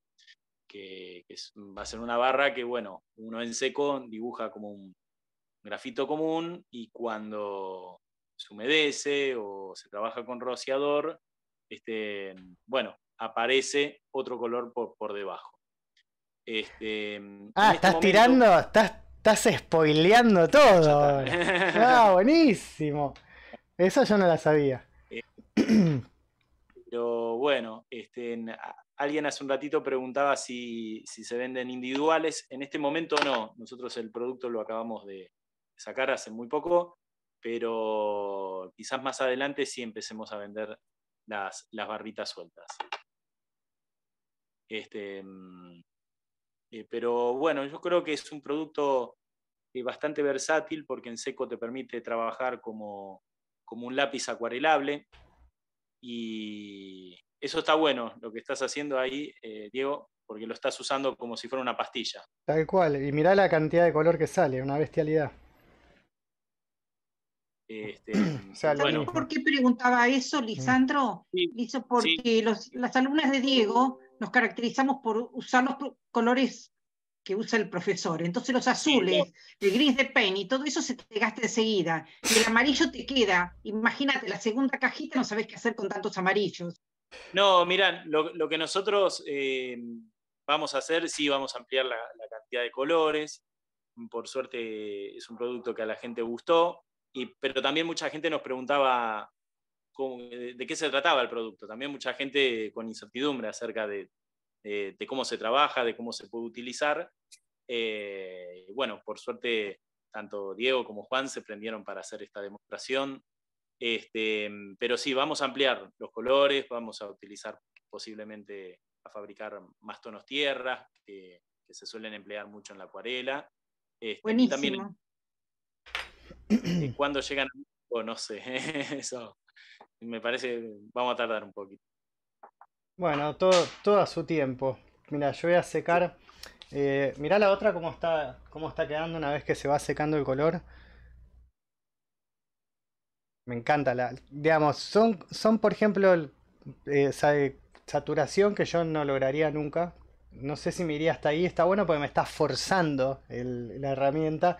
S4: que, va a ser una barra que, bueno, uno en seco dibuja como un grafito común y cuando se humedece o se trabaja con rociador, este, bueno, aparece otro color por, debajo. Este, ah, este estás tirando,
S1: estás, estás spoileando todo. ah, buenísimo. Eso yo no la sabía.
S4: Eh, pero bueno, este, alguien hace un ratito preguntaba si, si se venden individuales. En este momento no, nosotros el producto lo acabamos de sacar hace muy poco pero quizás más adelante sí empecemos a vender las, barritas sueltas. Este, mm, eh, pero bueno, yo creo que es un producto eh, bastante versátil porque en seco te permite trabajar como, un lápiz acuarelable y eso está bueno lo que estás haciendo ahí, eh, Diego, porque lo estás usando como si fuera una pastilla.
S1: Tal cual, y mirá la cantidad de color que sale, una bestialidad. Este,
S2: por qué preguntaba eso, Lisandro? porque las alumnas de Diego nos caracterizamos por usar los colores que usa el profesor. Entonces los azules, el gris de y todo eso se te gasta enseguida. Y el amarillo te queda. Imagínate, la segunda cajita no sabes qué hacer con tantos amarillos.
S4: No, mirá, lo, que nosotros eh, vamos a hacer, sí vamos a ampliar la, la cantidad de colores. Por suerte es un producto que a la gente gustó y, pero también mucha gente nos preguntaba de, qué se trataba el producto. También mucha gente con incertidumbre acerca de, cómo se trabaja, de cómo se puede utilizar. Eh, bueno, por suerte, tanto Diego como Juan se prendieron para hacer esta demostración. Este, pero sí, vamos a ampliar los colores, vamos a utilizar posiblemente a fabricar más tonos tierras que, se suelen emplear mucho en la acuarela. Este, y cuando llegan no sé. Eso me parece, vamos a tardar un poquito.
S1: Bueno, todo, todo a su tiempo. Mira, yo voy a secar. Eh, mirá la otra cómo está, cómo está quedando una vez que se va secando el color. Me encanta la. Digamos, son, son por ejemplo, eh, saturación que yo no lograría nunca. No sé si me iría hasta ahí. Está bueno porque me está forzando la herramienta.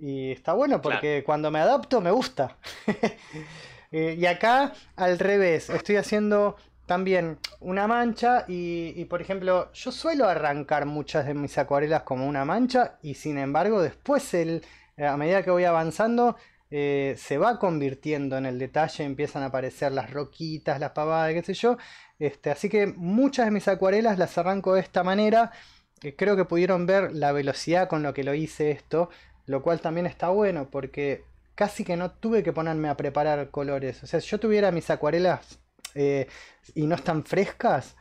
S1: Y está bueno porque cuando me adapto me gusta. Eh, y acá al revés, estoy haciendo también una mancha y, por ejemplo yo suelo arrancar muchas de mis acuarelas como una mancha y sin embargo después el, eh, a medida que voy avanzando eh, se va convirtiendo en el detalle, empiezan a aparecer las roquitas, las pavadas, qué sé yo. Este, así que muchas de mis acuarelas las arranco de esta manera. creo que pudieron ver la velocidad con lo que lo hice esto. Lo cual también está bueno porque casi que no tuve que ponerme a preparar colores. O sea, si yo tuviera mis acuarelas eh, y no están frescas,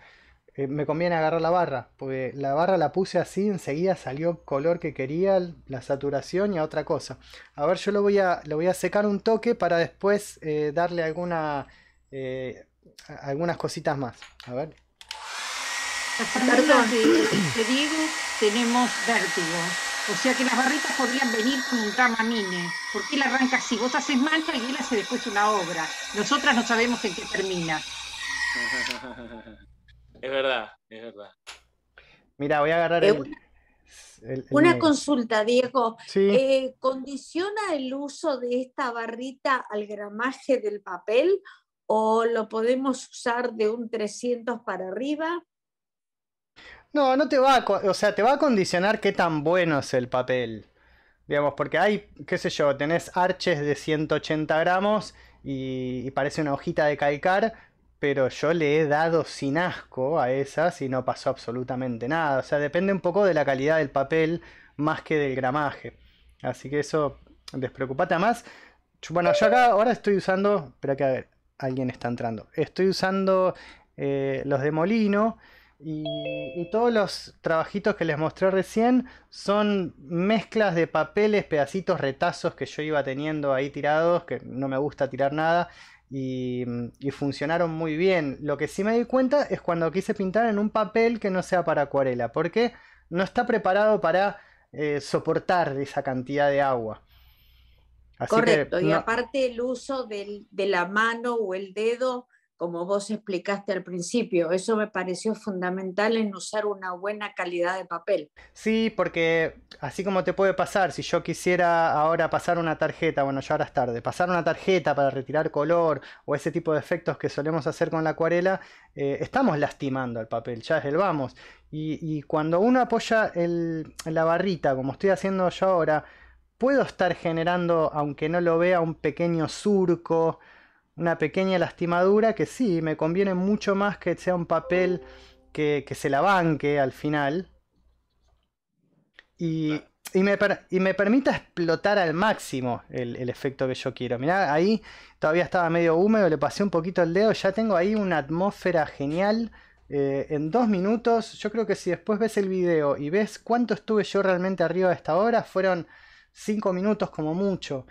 S1: eh, me conviene agarrar la barra. Porque la barra la puse así, enseguida salió color que quería, la saturación y otra cosa. A ver, yo lo voy a, lo voy a secar un toque para después eh, darle alguna, algunas cositas más. A ver.
S4: Perdón,
S2: tenemos vértigo. O sea que las barritas podrían venir con un mine. ¿Por qué la arranca así? Vos haces mancha y él hace después una obra. Nosotras no sabemos en qué termina.
S4: es verdad, es verdad.
S1: Mira, voy a agarrar eh, el, Una
S2: consulta, Diego. Eh, ¿Condiciona el uso de esta barrita al gramaje del papel o lo podemos usar de un 300 para arriba?
S1: No, no te va a, o sea, te va a condicionar qué tan bueno es el papel. Digamos, porque hay, qué sé yo, tenés arches de 180 gramos y, parece una hojita de calcar, pero yo le he dado sin asco a esas y no pasó absolutamente nada. O sea, depende un poco de la calidad del papel más que del gramaje. Así que eso, despreocupate más. Bueno, yo acá ahora estoy usando, espera que a ver, alguien está entrando. Estoy usando eh, los de molino y, todos los trabajitos que les mostré recién son mezclas de papeles, pedacitos, retazos que yo iba teniendo ahí tirados, que no me gusta tirar nada, y, funcionaron muy bien. Lo que sí me di cuenta es cuando quise pintar en un papel que no sea para acuarela, porque no está preparado para eh, soportar esa cantidad de agua. Correcto, y
S2: aparte el uso de la mano o el dedo como vos explicaste al principio. Eso me pareció fundamental en usar una buena calidad de papel.
S1: Sí, porque así como te puede pasar, si yo quisiera ahora pasar una tarjeta, bueno, ya ahora es tarde, pasar una tarjeta para retirar color o ese tipo de efectos que solemos hacer con la acuarela, eh, estamos lastimando el papel, ya es el vamos. Y, cuando uno apoya la barrita, como estoy haciendo yo ahora, puedo estar generando, aunque no lo vea, un pequeño surco una pequeña lastimadura que sí, me conviene mucho más que sea un papel que, que se la banque al final. Y, me, permita explotar al máximo el, efecto que yo quiero. Mirá, ahí todavía estaba medio húmedo, le pasé un poquito el dedo, ya tengo ahí una atmósfera genial. Eh, en dos minutos, yo creo que si después ves el video y ves cuánto estuve yo realmente arriba de esta hora, fueron cinco minutos como mucho.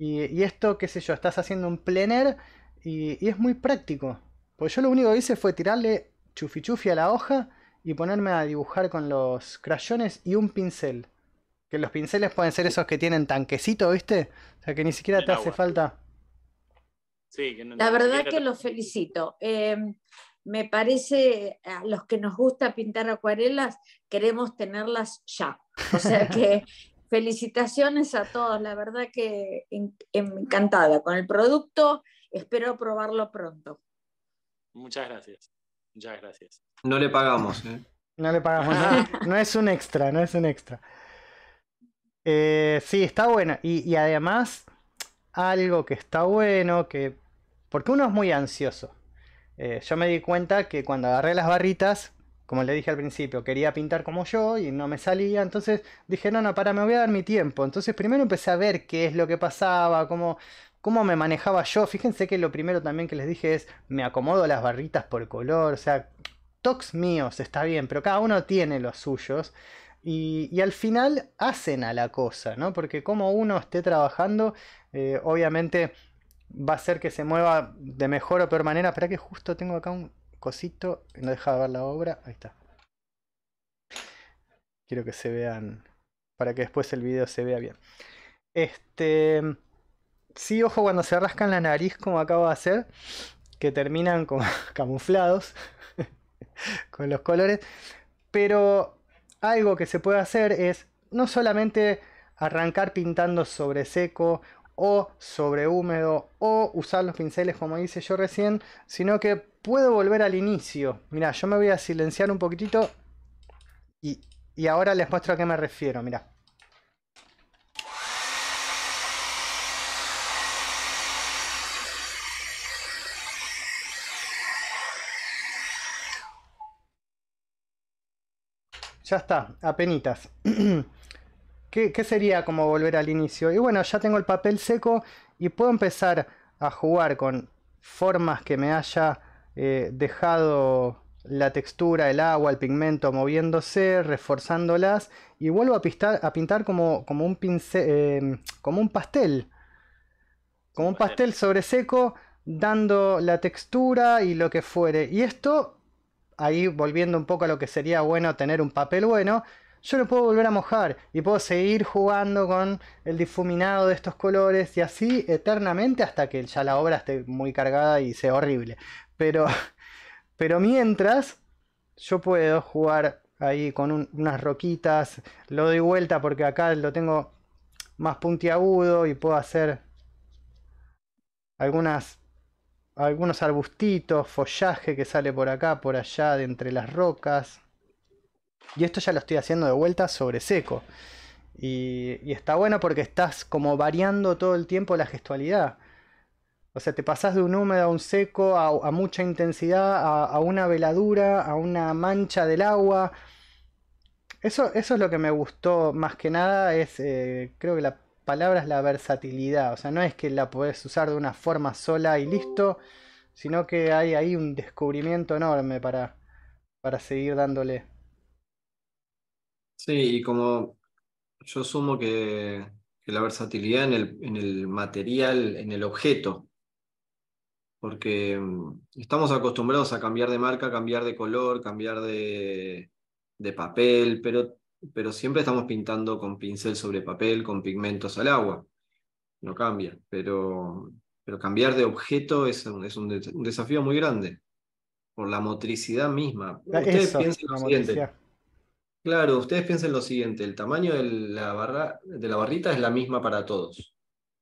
S1: Y, esto, qué sé yo, estás haciendo un plener y, es muy práctico. Pues yo lo único que hice fue tirarle chufi chufi a la hoja y ponerme a dibujar con los crayones y un pincel. Que los pinceles pueden ser esos que tienen tanquecito, ¿viste? O sea, que ni siquiera te hace falta. Sí, que no, la verdad que lo los
S2: felicito. Eh, me parece, a los que nos gusta pintar acuarelas, queremos tenerlas ya. O sea que felicitaciones a todos, la verdad que
S4: encantada con el producto, espero probarlo pronto. Muchas gracias, muchas gracias. No le pagamos. ¿eh?
S1: No le pagamos, nada, no, es un extra, no es un extra. Eh, sí, está bueno, y, además algo que está bueno, que... Porque uno es muy ansioso. Eh, yo me di cuenta que cuando agarré las barritas, como le dije al principio, quería pintar como yo y no me salía, entonces dije, no, no, para, me voy a dar mi tiempo. Entonces primero empecé a ver qué es lo que pasaba, cómo, cómo me manejaba yo. Fíjense que lo primero también que les dije es, me acomodo las barritas por color, o sea, toques míos, está bien, pero cada uno tiene los suyos. Y, al final hacen a la cosa, ¿no? Porque como uno esté trabajando, eh, obviamente va a ser que se mueva de mejor o peor manera. Espera que justo tengo acá un, cosito, no deja de ver la obra, ahí está. Quiero que se vean, para que después el video se vea bien. Este, sí, ojo cuando se rascan la nariz como acabo de hacer, que terminan como camuflados con los colores, pero algo que se puede hacer es no solamente arrancar pintando sobre seco o sobre húmedo o usar los pinceles como hice yo recién, sino que puedo volver al inicio. Mira, yo me voy a silenciar un poquitito y, ahora les muestro a qué me refiero, mira. Ya está, apenitas. ¿Qué, ¿Qué sería como volver al inicio? Y bueno, ya tengo el papel seco y puedo empezar a jugar con formas que me haya eh, dejado la textura, el agua, el pigmento moviéndose, reforzándolas y vuelvo a, a pintar como, como, un pincel, em, como un pastel, como un pastel sobre seco, dando la textura y lo que fuere. Y esto, ahí volviendo un poco a lo que sería bueno tener un papel bueno, yo lo puedo volver a mojar y puedo seguir jugando con el difuminado de estos colores y así eternamente hasta que ya la obra esté muy cargada y sea horrible. Pero, pero mientras, yo puedo jugar ahí con unas roquitas, lo doy vuelta porque acá lo tengo más puntiagudo y puedo hacer algunas algunos arbustitos, follaje que sale por acá, por allá, de entre las rocas. Y esto ya lo estoy haciendo de vuelta sobre seco. y está bueno porque estás como variando todo el tiempo la gestualidad. O sea, te pasás de un húmedo a un seco, a, mucha intensidad, a, una veladura, a una mancha del agua. Eso, eso es lo que me gustó más que nada, es eh, creo que la palabra es la versatilidad. O sea, no es que la podés usar de una forma sola y listo, sino que hay ahí un descubrimiento enorme para, para seguir dándole.
S3: Sí, y como yo sumo que, la versatilidad en el, en el, material, en el objeto, porque mm, estamos acostumbrados a cambiar de marca, cambiar de color, cambiar de, papel, pero, pero siempre estamos pintando con pincel sobre papel, con pigmentos al agua. No cambia, pero, pero cambiar de objeto es, un, es un, desafío muy grande por la motricidad misma. Ustedes piensen lo siguiente. Claro, ustedes piensen lo siguiente, el tamaño de la, barra, de la barrita es la misma para todos.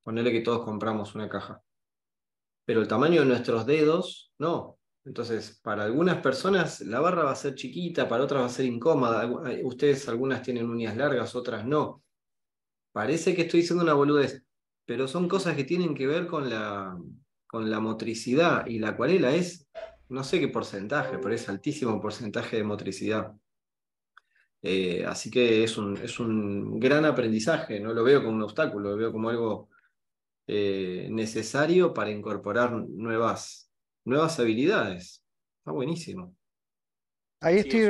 S3: Ponerle que todos compramos una caja pero el tamaño de nuestros dedos no. Entonces, para algunas personas la barra va a ser chiquita, para otras va a ser incómoda. Ustedes algunas tienen uñas largas, otras no. Parece que estoy diciendo una boludez, pero son cosas que tienen que ver con la, con la motricidad y la acuarela es, no sé qué porcentaje, pero es altísimo porcentaje de motricidad. Eh, así que es un, es un gran aprendizaje, no lo veo como un obstáculo, lo veo como algo eh, necesario para incorporar nuevas, nuevas habilidades. Está buenísimo.
S1: Ahí estoy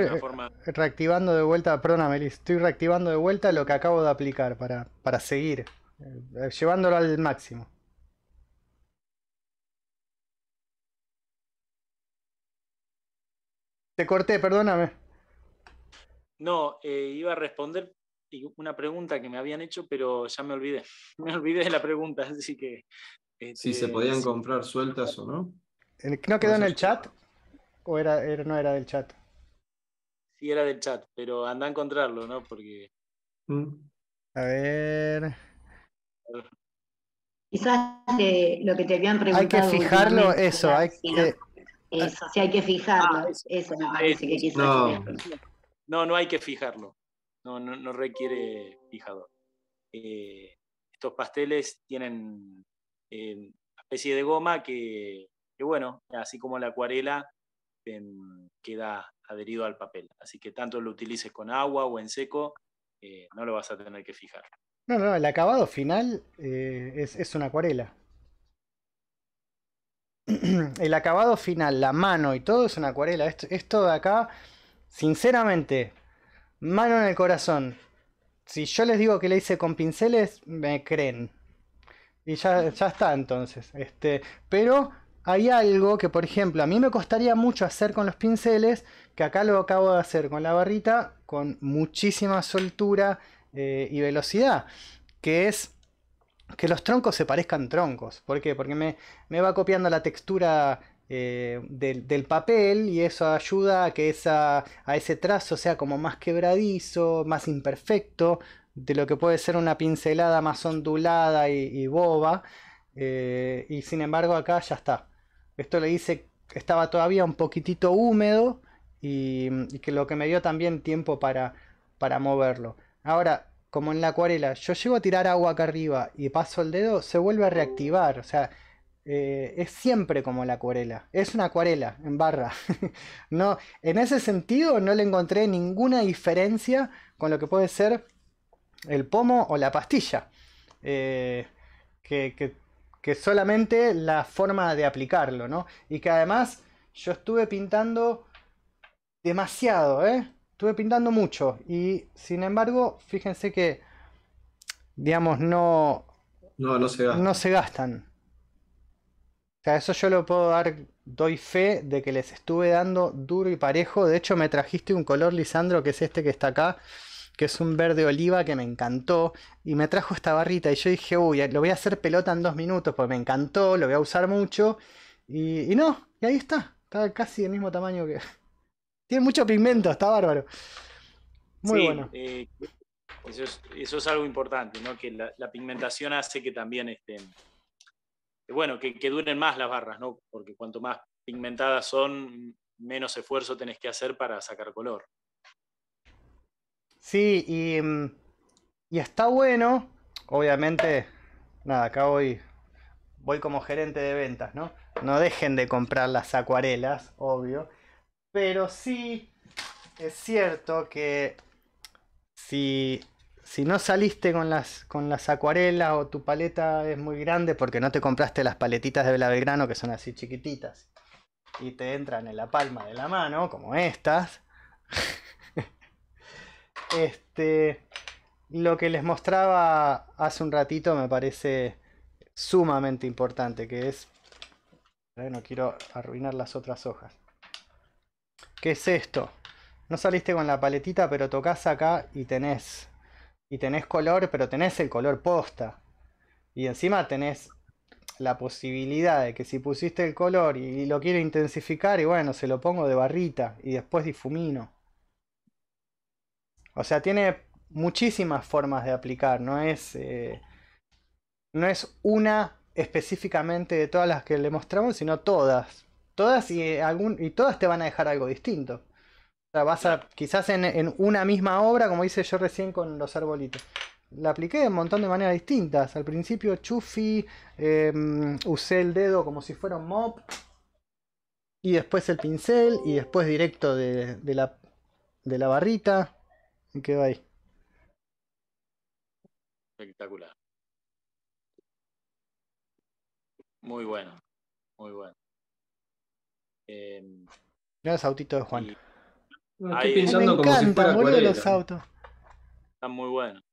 S1: reactivando de vuelta, perdóname, estoy reactivando de vuelta lo que acabo de aplicar para, para seguir, eh, eh, llevándolo al máximo. Te corté, perdóname.
S4: No, iba a responder una pregunta que me habían hecho, pero ya me olvidé. Me olvidé de la pregunta, así que. si se este, podían comprar sueltas o no.
S1: ¿No quedó en el chat? ¿O era, era, no era del chat?
S4: Sí, era del chat, pero anda a encontrarlo, ¿no? Porque.
S1: Mm. A ver.
S5: Quizás eh, lo que te habían
S1: preguntado. Hay que fijarlo, eso. Hay que... Eso, sí, hay que fijarlo.
S5: Ah, eso,
S4: me parece que quizás. no, no hay que fijarlo no, requiere fijador. Eh, estos pasteles tienen una eh, especie de goma que, que, bueno, así como la acuarela, em, queda adherido al papel. Así que tanto lo utilices con agua o en seco, eh, no lo vas a tener que fijar.
S1: No, no, el acabado final es, es una acuarela. El acabado final, la mano y todo es una acuarela. Esto, esto de acá, sinceramente, Mano en el corazón. Si yo les digo que le hice con pinceles, me creen. Y ya, ya está entonces. Este, pero hay algo que, por ejemplo, a mí me costaría mucho hacer con los pinceles, que acá lo acabo de hacer con la barrita, con muchísima soltura eh, y velocidad, que es que los troncos se parezcan troncos. ¿Por qué? Porque me, me va copiando la textura eh, del, papel y eso ayuda a que esa, a ese trazo sea como más quebradizo, más imperfecto, de lo que puede ser una pincelada más ondulada y, boba. Eh, y sin embargo acá ya está. Esto le hice, estaba todavía un poquitito húmedo y, y, que lo que me dio también tiempo para, para moverlo. Ahora, como en la acuarela, yo llego a tirar agua acá arriba y paso el dedo, se vuelve a reactivar. O sea, eh, es siempre como la acuarela. Es una acuarela en barra. no, en ese sentido no le encontré ninguna diferencia con lo que puede ser el pomo o la pastilla. Eh, que, solamente la forma de aplicarlo, ¿no? Y que además yo estuve pintando demasiado, ¿eh? Estuve pintando mucho. Y sin embargo, fíjense que, digamos, no...
S3: No, No
S1: se gastan. O sea, eso yo lo puedo dar, doy fe de que les estuve dando duro y parejo. De hecho, me trajiste un color, Lisandro, que es este que está acá, que es un verde oliva que me encantó. Y me trajo esta barrita y yo dije, uy, lo voy a hacer pelota en dos minutos, porque me encantó, lo voy a usar mucho. Y, no, y ahí está. Está casi del mismo tamaño que... Tiene mucho pigmento, está bárbaro. Muy sí, bueno.
S4: Eh, eso, es, algo importante, ¿no? Que la, la pigmentación hace que también estén eh, bueno, que, duren más las barras, ¿no? Porque cuanto más pigmentadas son, menos esfuerzo tenés que hacer para sacar color.
S1: Sí, y, mm, y está bueno, obviamente, nada, acá voy, voy como gerente de ventas, ¿no? No dejen de comprar las acuarelas, obvio, pero sí es cierto que si si no saliste con las, con las acuarelas o tu paleta es muy grande porque no te compraste las paletitas de Vela que son así chiquititas y te entran en la palma de la mano, como estas, este, lo que les mostraba hace un ratito me parece sumamente importante, que es, no quiero arruinar las otras hojas, ¿qué es esto? No saliste con la paletita, pero tocas acá y tenés y tenés color, pero tenés el color posta. Y encima tenés la posibilidad de que si pusiste el color y lo quiero intensificar, y bueno, se lo pongo de barrita y después difumino. O sea, tiene muchísimas formas de aplicar, no es, eh, no es una específicamente de todas las que le mostramos, sino todas. Todas y, eh, algún, y todas te van a dejar algo distinto sea, vas a, quizás en, una misma obra, como hice yo recién con los arbolitos. La apliqué de un montón de maneras distintas. Al principio chufi, em, usé el dedo como si fuera un mop, y después el pincel, y después directo de, la, barrita, y quedó ahí.
S4: Espectacular. Muy bueno, muy bueno. Eh, em,
S1: Mira de Juan. Estoy pensando como si fuera acuarela. los autos.
S4: Están muy buenos.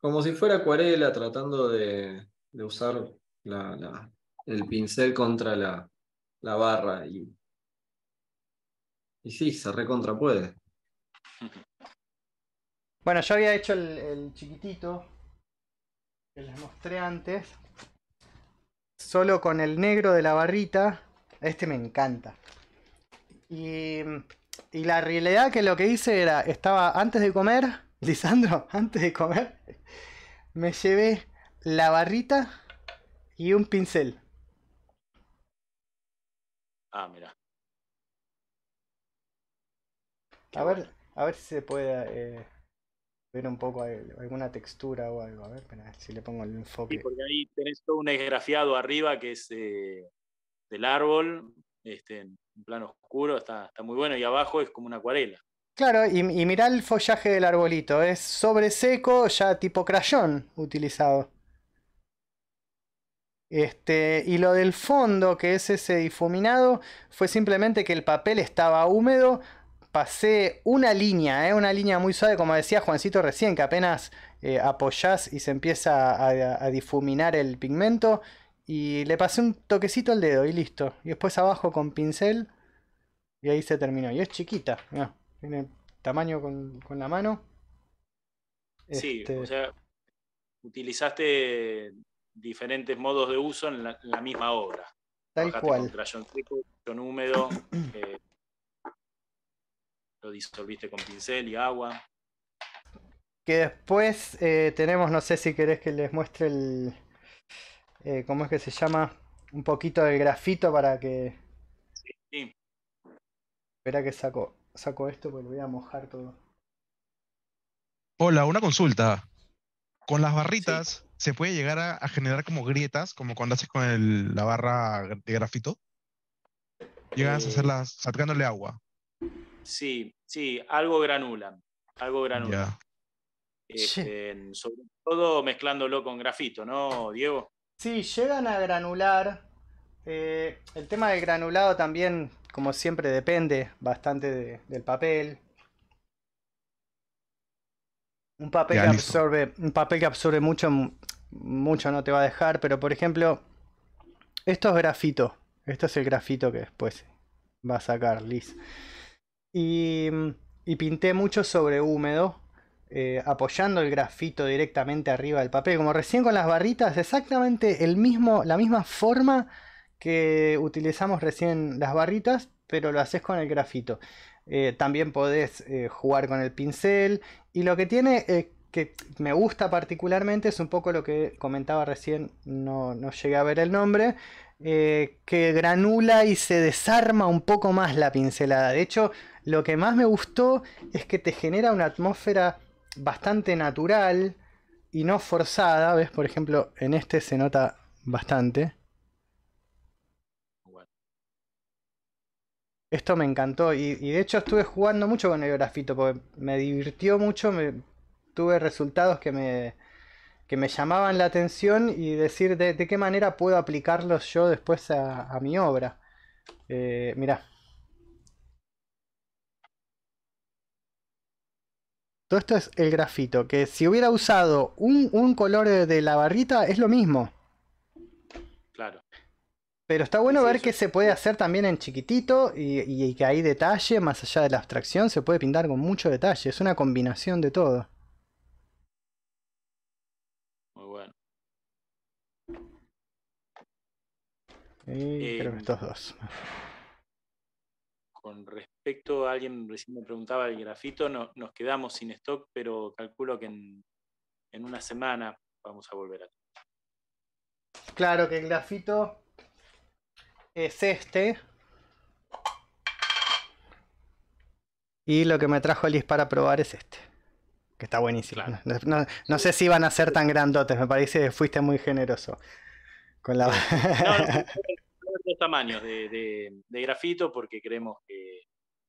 S3: Como si fuera acuarela, tratando de, usar el pincel contra la, barra. Y, y sí, se recontra puede.
S1: Bueno, yo había hecho el, el chiquitito que les mostré antes. Solo con el negro de la barrita. Este me encanta. Y y la realidad que lo que hice era, estaba antes de comer, Lisandro, antes de comer, me llevé la barrita y un pincel. Ah, mira. a ver, a ver si se puede eh, ver un poco alguna textura o algo. A ver, si le pongo el enfoque. Sí,
S4: porque ahí tenés todo un esgrafiado arriba que es eh, del árbol. Este, en plano oscuro, está, muy bueno. Y abajo es como una acuarela.
S1: Claro, y, y mirá el follaje del arbolito, es sobre seco, ya tipo crayón utilizado. Este, y lo del fondo, que es ese difuminado, fue simplemente que el papel estaba húmedo. Pasé una línea, eh, una línea muy suave, como decía Juancito recién, que apenas eh, apoyás y se empieza a difuminar el pigmento. Y le pasé un toquecito al dedo y listo. Y después abajo con pincel. Y ahí se terminó. Y es chiquita. tiene tamaño con, la mano. Sí, este, o
S4: sea, utilizaste diferentes modos de uso en la, misma obra. Tal Bajaste cual. Con seco, húmedo, eh, lo disolviste con pincel y agua.
S1: Que después eh, tenemos, no sé si querés que les muestre el, eh, ¿cómo es que se llama? Un poquito del grafito para que... Sí. Espera que saco, saco esto porque lo voy a mojar todo. Hola, una consulta. Con las barritas... se puede llegar a, generar como grietas, como cuando haces con la barra de grafito. Llegas a eh. hacerlas sacándole agua.
S4: Sí, sí, algo granula. Algo granula. Este, sobre todo mezclándolo con grafito, ¿no, Diego?
S1: si llegan a granular. Eh, el tema del granulado también, como siempre, depende bastante del papel. Un papel, que absorbe, un papel que absorbe mucho, mucho no te va a dejar, pero por ejemplo, esto es grafito. Esto es el grafito que después va a sacar Liz. y pinté mucho sobre húmedo eh, apoyando el grafito directamente arriba del papel. Como recién con las barritas, exactamente el mismo, la misma forma que utilizamos recién las barritas, pero lo haces con el grafito. Eh, también podés eh, jugar con el pincel. Y lo que tiene que me gusta particularmente es un poco lo que comentaba recién, no, no llegué a ver el nombre, que granula y se desarma un poco más la pincelada. De hecho, lo que más me gustó es que te genera una atmósfera bastante natural y no forzada. ¿Ves? Por ejemplo, en este se nota bastante. Esto me encantó y, de hecho estuve jugando mucho con el grafito porque me divirtió mucho, tuve resultados que me, me llamaban la atención y decir de, qué manera puedo aplicarlos yo después a, mi obra. mira eh, mirá. Todo esto es el grafito, que si hubiera usado un, color de la barrita es lo mismo. Claro. Pero está bueno ver que se puede hacer también en chiquitito y, que hay detalle, más allá de la abstracción, se puede pintar con mucho detalle. Es una combinación de todo. Muy bueno. Y creo que em. estos dos.
S4: Con alguien recién me preguntaba el grafito, no, nos quedamos sin stock, pero calculo que en, una semana vamos a volver a.
S1: Claro que el grafito es este. Y lo que me trajo Liz para probar es este. Que está buenísimo. No, sé si van a ser tan grandotes. Me parece que fuiste muy generoso. Con la... no,
S4: no, tamaños de, de, grafito porque creemos que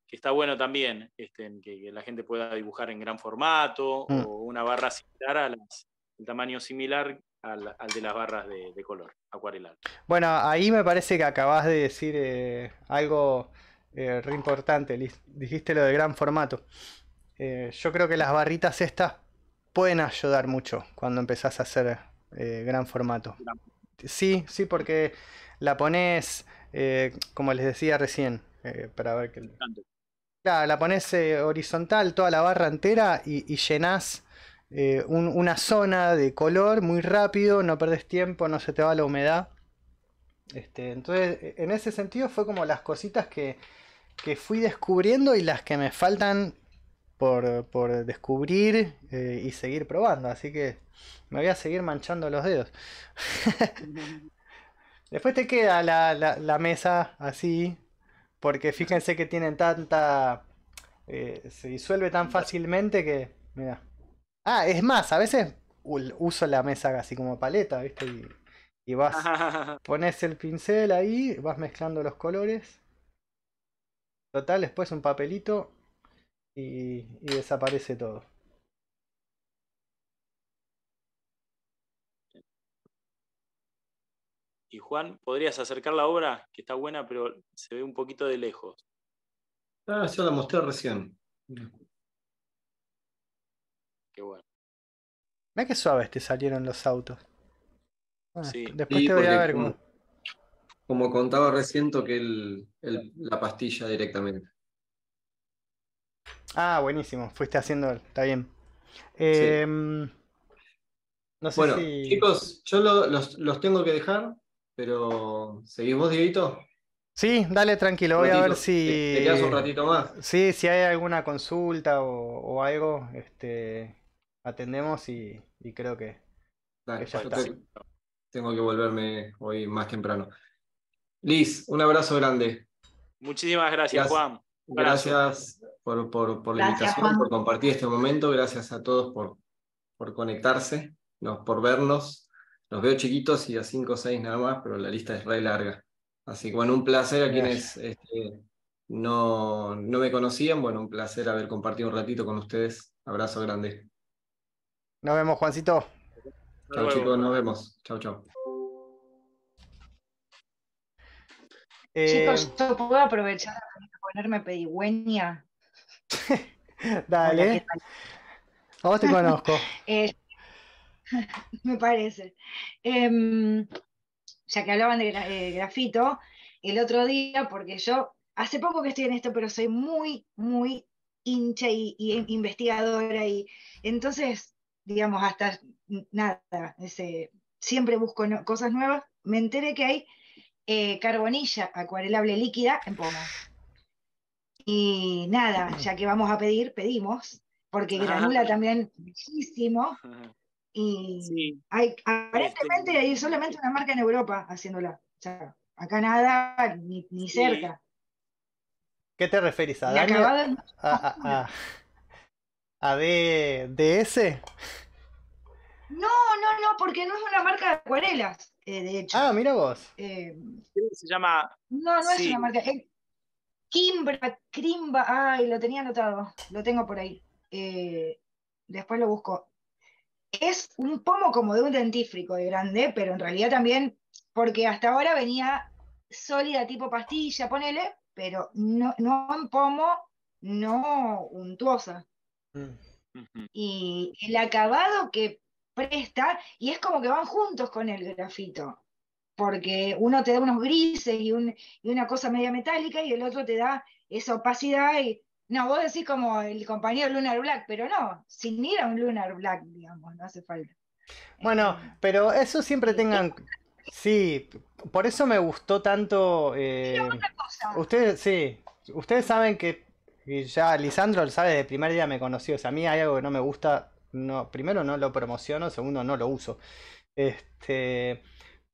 S4: que está bueno también, este, que, la gente pueda dibujar en gran formato mm. o una barra similar a el tamaño similar al, de las barras de, color acuarelado.
S1: Bueno, ahí me parece que acabas de decir eh, algo eh, re importante, dijiste lo de gran formato. Eh, yo creo que las barritas estas pueden ayudar mucho cuando empezás a hacer gran formato. Sí, sí, porque la pones, como les decía recién, para ver que la pones eh, horizontal, toda la barra entera y, llenas eh, una zona de color muy rápido, no perdes tiempo, no se te va la humedad. Este, entonces, e, en ese sentido fue como las cositas que, fui descubriendo y las que me faltan por, descubrir eh, y seguir probando. Así que me voy a seguir manchando los dedos. Después te queda la mesa así, porque fíjense que tienen tanta... Eh, se disuelve tan fácilmente que... Mira. Ah, es más, a veces uso la mesa así como paleta, ¿viste? Y, y vas... pones el pincel ahí, vas mezclando los colores. Total, después un papelito y desaparece todo.
S4: y Juan, podrías acercar la obra, que está buena, pero se ve un poquito de lejos.
S1: Ah, yo la mostré recién. Qué bueno. Mira qué suaves te salieron los autos. Ah, después te voy a ver
S3: como, contaba recién, toqué la pastilla directamente.
S1: Ah, buenísimo. Fuiste haciendo. Está bien. Em, bueno,
S3: chicos, yo los, tengo que dejar. Pero, ¿seguimos,
S1: Diego? Sí, dale tranquilo, voy a ver si... un ratito más. Sí, si hay alguna consulta o, algo, este, atendemos y, creo que...
S3: tengo que volverme hoy más temprano. Liz, un abrazo grande.
S4: Muchísimas gracias, Juan.
S3: Gracias por, la invitación, por compartir este momento, gracias a todos por, por conectarse, por vernos los veo chiquitos y a cinco o seis nada más, pero la lista es re larga. Así que bueno, un placer a quienes este, no, me conocían. Bueno, un placer haber compartido un ratito con ustedes. Abrazo grande.
S1: Nos vemos, Juancito.
S3: Chao chicos, nos vemos. Chao, chao.
S1: Eh, chicos,
S5: ¿yo puedo aprovechar para ponerme pedigüeña?
S1: Dale. ¿A vos te conozco?
S5: Eh, me parece. Em, ya que hablaban de eh, grafito, el otro día, porque yo hace poco que estoy en esto, pero soy muy, muy hincha y, investigadora, y entonces, digamos, hasta nada, ese, siempre busco cosas nuevas. Me enteré que hay eh, carbonilla acuarelable líquida en Poma. Y nada, ya que vamos a pedir, pedimos, porque ah, granula también, muchísimo. Y
S1: hay, aparentemente
S5: hay solamente una marca en Europa haciéndola. O sea, acá
S1: nada, ni, cerca. ¿Qué te referís? ¿A A, a, DS?
S5: No, no, no, porque no es una marca de acuarelas,
S1: eh, de hecho. Ah, mira vos. Eh, se llama.
S5: No, no es una marca. Kimbra, Crimba, ay, lo tenía anotado, lo tengo por ahí. Eh, después lo busco es un pomo como de un dentífrico de grande, pero en realidad también, porque hasta ahora venía sólida tipo pastilla, ponele, pero no, no en pomo, no untuosa. Mm. Y el acabado que presta, y es como que van juntos con el grafito, porque uno te da unos grises y, y una cosa media metálica y el otro te da esa opacidad y no, vos decís como el compañero Lunar Black, pero no, sin ir a un Lunar Black, digamos, no hace falta.
S1: Bueno, eh, pero eso siempre eh, tengan. Eh, sí, por eso me gustó tanto. Ustedes, sí, ustedes saben que ya Lisandro lo sabe, de primer día me conoció. O sea, a mí hay algo que no me gusta. No, primero no lo promociono, segundo no lo uso. Este,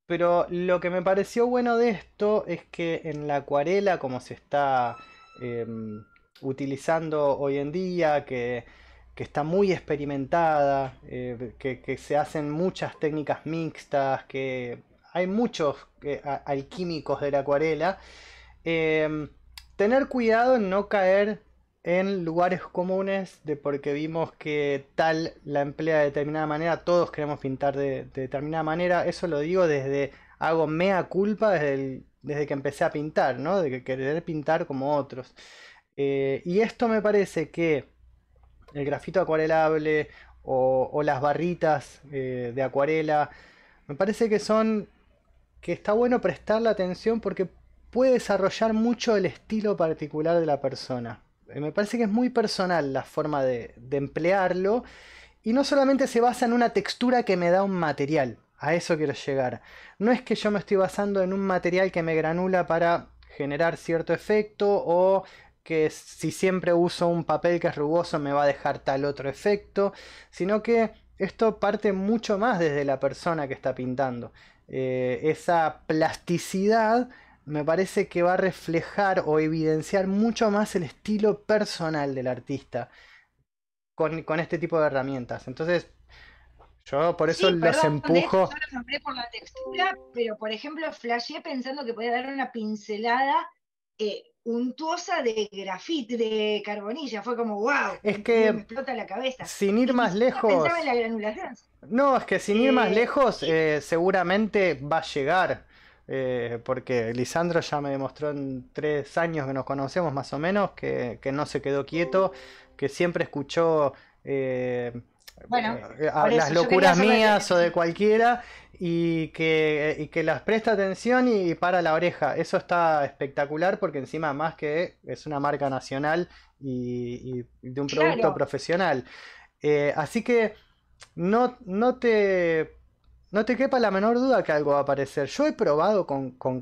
S1: pero lo que me pareció bueno de esto es que en la acuarela, como se está em, utilizando hoy en día, que, está muy experimentada, eh, que, se hacen muchas técnicas mixtas, que hay muchos eh, alquímicos de la acuarela. Em, tener cuidado en no caer en lugares comunes de porque vimos que tal la emplea de determinada manera, todos queremos pintar de, determinada manera, eso lo digo desde, hago mea culpa desde, desde que empecé a pintar, ¿no? De querer pintar como otros. Eh, y esto me parece que el grafito acuarelable o, las barritas eh, de acuarela, me parece que son que está bueno prestar la atención porque puede desarrollar mucho el estilo particular de la persona. Eh, me parece que es muy personal la forma de, de emplearlo y no solamente se basa en una textura que me da un material, a eso quiero llegar. No es que yo me estoy basando en un material que me granula para generar cierto efecto o que si siempre uso un papel que es rugoso me va a dejar tal otro efecto, sino que esto parte mucho más desde la persona que está pintando. Eh, esa plasticidad me parece que va a reflejar o evidenciar mucho más el estilo personal del artista con, este tipo de herramientas. Entonces, yo por eso les empujo.
S5: yo por la textura, pero por ejemplo, flasheé pensando que podía dar una pincelada eh, untuosa de grafite, de carbonilla, fue como wow, es que me explota la cabeza. Sin ir más lejos.
S1: No, es que sin ir más eh, lejos, eh, seguramente va a llegar. Eh, porque Lisandro ya me demostró en tres años que nos conocemos más o menos, que, no se quedó quieto, que siempre escuchó eh,
S5: bueno, las locuras mías
S1: o de cualquiera y que, y que las presta atención y, para la oreja. Eso está espectacular porque encima más que es una marca nacional y, de un producto profesional. Eh, así que no, no te... No te quepa la menor duda que algo va a aparecer. Yo he probado con, con, con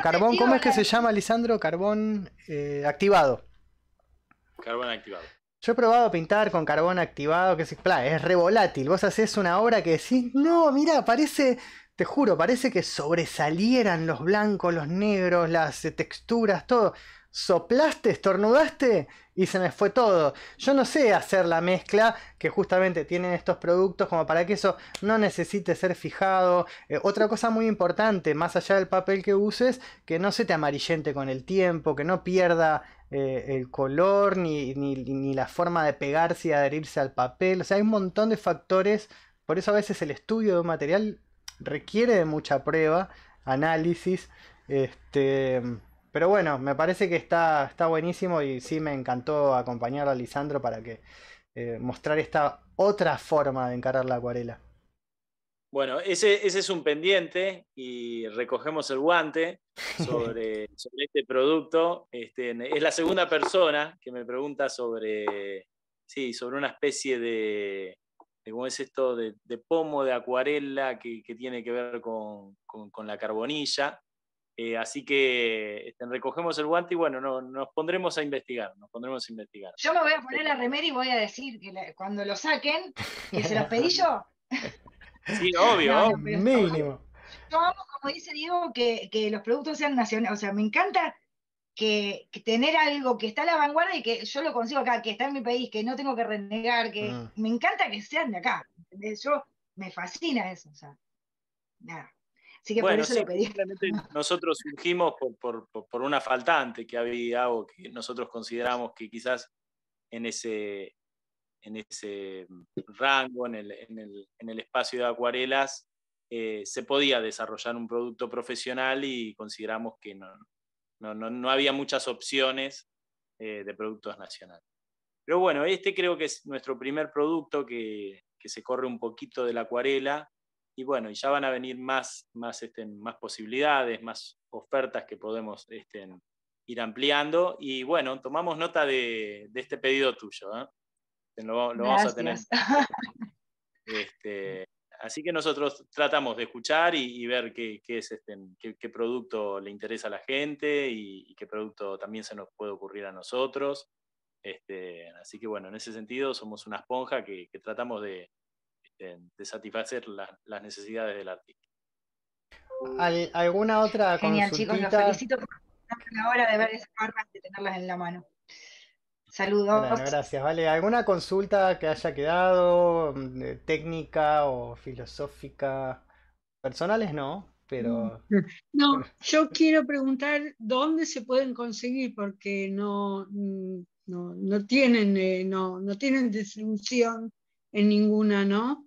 S1: carbón. ¿Cómo es que se llama, Lisandro? Carbón eh, activado.
S4: Carbón activado.
S1: Yo he probado pintar con carbón activado, que es, es re volátil. Vos hacés una obra que decís, no, mira, parece, te juro, parece que sobresalieran los blancos, los negros, las eh, texturas, todo. Soplaste, estornudaste y se me fue todo. Yo no sé hacer la mezcla que justamente tienen estos productos como para que eso no necesite ser fijado. Eh, otra cosa muy importante, más allá del papel que uses, que no se te amarillente con el tiempo, que no pierda eh, el color, ni, la forma de pegarse y adherirse al papel. O sea, hay un montón de factores. Por eso a veces el estudio de un material requiere de mucha prueba, análisis. Este, pero bueno, me parece que está, está buenísimo y sí me encantó acompañar a Lisandro para que eh, mostrar esta otra forma de encarar la acuarela.
S4: Bueno, ese, es un pendiente y recogemos el guante sobre, este producto. Este, es la segunda persona que me pregunta sobre, sobre una especie de, es esto? De, pomo de acuarela que, tiene que ver con, la carbonilla. Eh, así que este, recogemos el guante y bueno, nos pondremos a investigar, nos pondremos a investigar. Yo
S5: me voy a poner la este. remera y voy a decir que cuando lo saquen, que se los pedí yo,
S1: Sí, obvio. Mínimo.
S5: como dice Diego, que, que los productos sean nacionales. O sea, me encanta que, tener algo que está a la vanguardia y que yo lo consigo acá, que está en mi país, que no tengo que renegar, que ah. me encanta que sean de acá. Yo me fascina eso. O sea,
S4: nada. Así que por eso le pedí. Nosotros surgimos por, por, una faltante que había o que nosotros consideramos que quizás en ese, en ese mm, rango, en el, en el, en el espacio de acuarelas, eh, se podía desarrollar un producto profesional y consideramos que no, no, no, había muchas opciones eh, de productos nacionales. Pero bueno, este creo que es nuestro primer producto que, que, se corre un poquito de la acuarela y bueno, ya van a venir más, más, este, más posibilidades, más ofertas que podemos este, ir ampliando y bueno, tomamos nota de, de este pedido tuyo. ¿eh? Este, lo, vamos a tener. Este, así que nosotros tratamos de escuchar y, ver qué, es este, qué, producto le interesa a la gente y, qué producto también se nos puede ocurrir a nosotros. así que bueno, en ese sentido somos una esponja que, tratamos de, satisfacer las necesidades del artista.
S1: ¿Alguna otra Genial, chicos, los felicito por
S5: la hora de ver esas armas y tenerlas en la mano.
S1: Saludos. gracias, Vale. ¿Alguna consulta que haya quedado mm, técnica o filosófica? Personales no, pero...
S2: Mm. No, yo quiero preguntar dónde se pueden conseguir porque no, mm, no, tienen, eh, no, tienen distribución en ninguna, ¿no?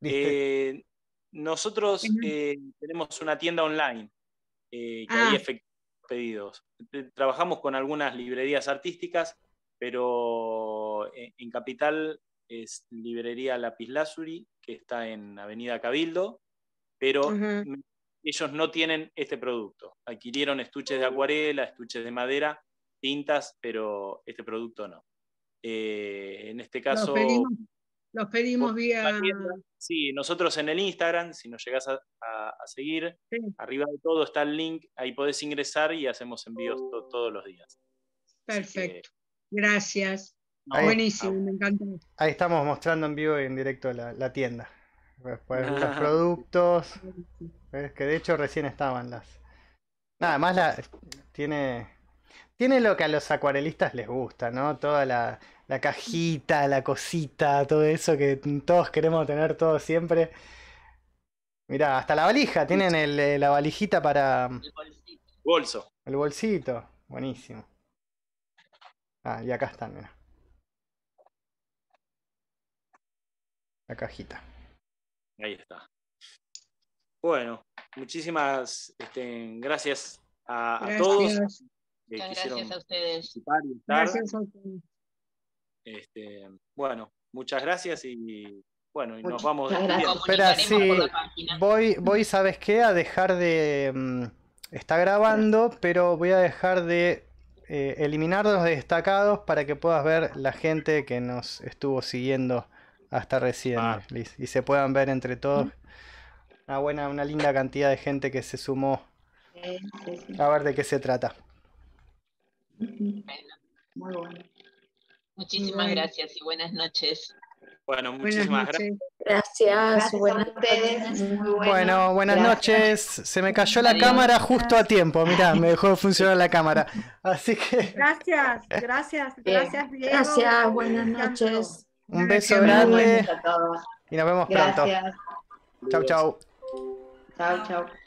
S4: Eh, nosotros eh, tenemos una tienda online que hay ah. efectivos pedidos. Trabajamos con algunas librerías artísticas pero eh, en, Capital es librería Lapis Lazuri, que está en Avenida Cabildo, pero ellos no tienen este producto. Adquirieron estuches de acuarela, estuches de madera, tintas, pero este producto no. Eh, en este caso... Los pedimos, vía... Sí, nosotros en el Instagram, si nos llegás a, seguir, arriba de todo está el link, ahí podés ingresar y hacemos envíos todos los días.
S1: Perfecto. Gracias.
S4: Buenísimo,
S1: me encantó. Ahí estamos mostrando en vivo y en directo la, tienda. Pues, pues, los productos. que de hecho recién estaban las. Nada más Tiene. Tiene lo que a los acuarelistas les gusta, ¿no? Toda la, cajita, la cosita, todo eso que todos queremos tener todo siempre. Mirá, hasta la valija, tienen eh, la valijita para. El bolsito. Bolso. El bolsito, buenísimo. Ah, y acá están, mira. La cajita.
S4: Ahí está. Bueno, muchísimas este, gracias a, todos. Que gracias a ustedes. Este, bueno, muchas gracias y bueno, y nos vamos. Espera, sí,
S1: voy, voy, ¿sabes qué? A dejar de... Mm, está grabando, pero voy a dejar de eh, eliminar los destacados para que puedas ver la gente que nos estuvo siguiendo hasta recién, y se puedan ver entre todos una buena, una linda cantidad de gente que se sumó. A ver de qué se trata. Muchísimas gracias y buenas noches. Bueno, muchísimas gracias. Gracias,
S2: buenas noches. Bueno, buenas noches.
S1: Se me cayó la cámara justo a tiempo. Mirá, me dejó funcionar la cámara. Así que.
S2: Gracias, gracias, gracias, Diego.
S1: Gracias,
S5: buenas noches.
S1: Un beso grande. Y nos vemos gracias. pronto. Chau, chau.
S5: Chau, chau.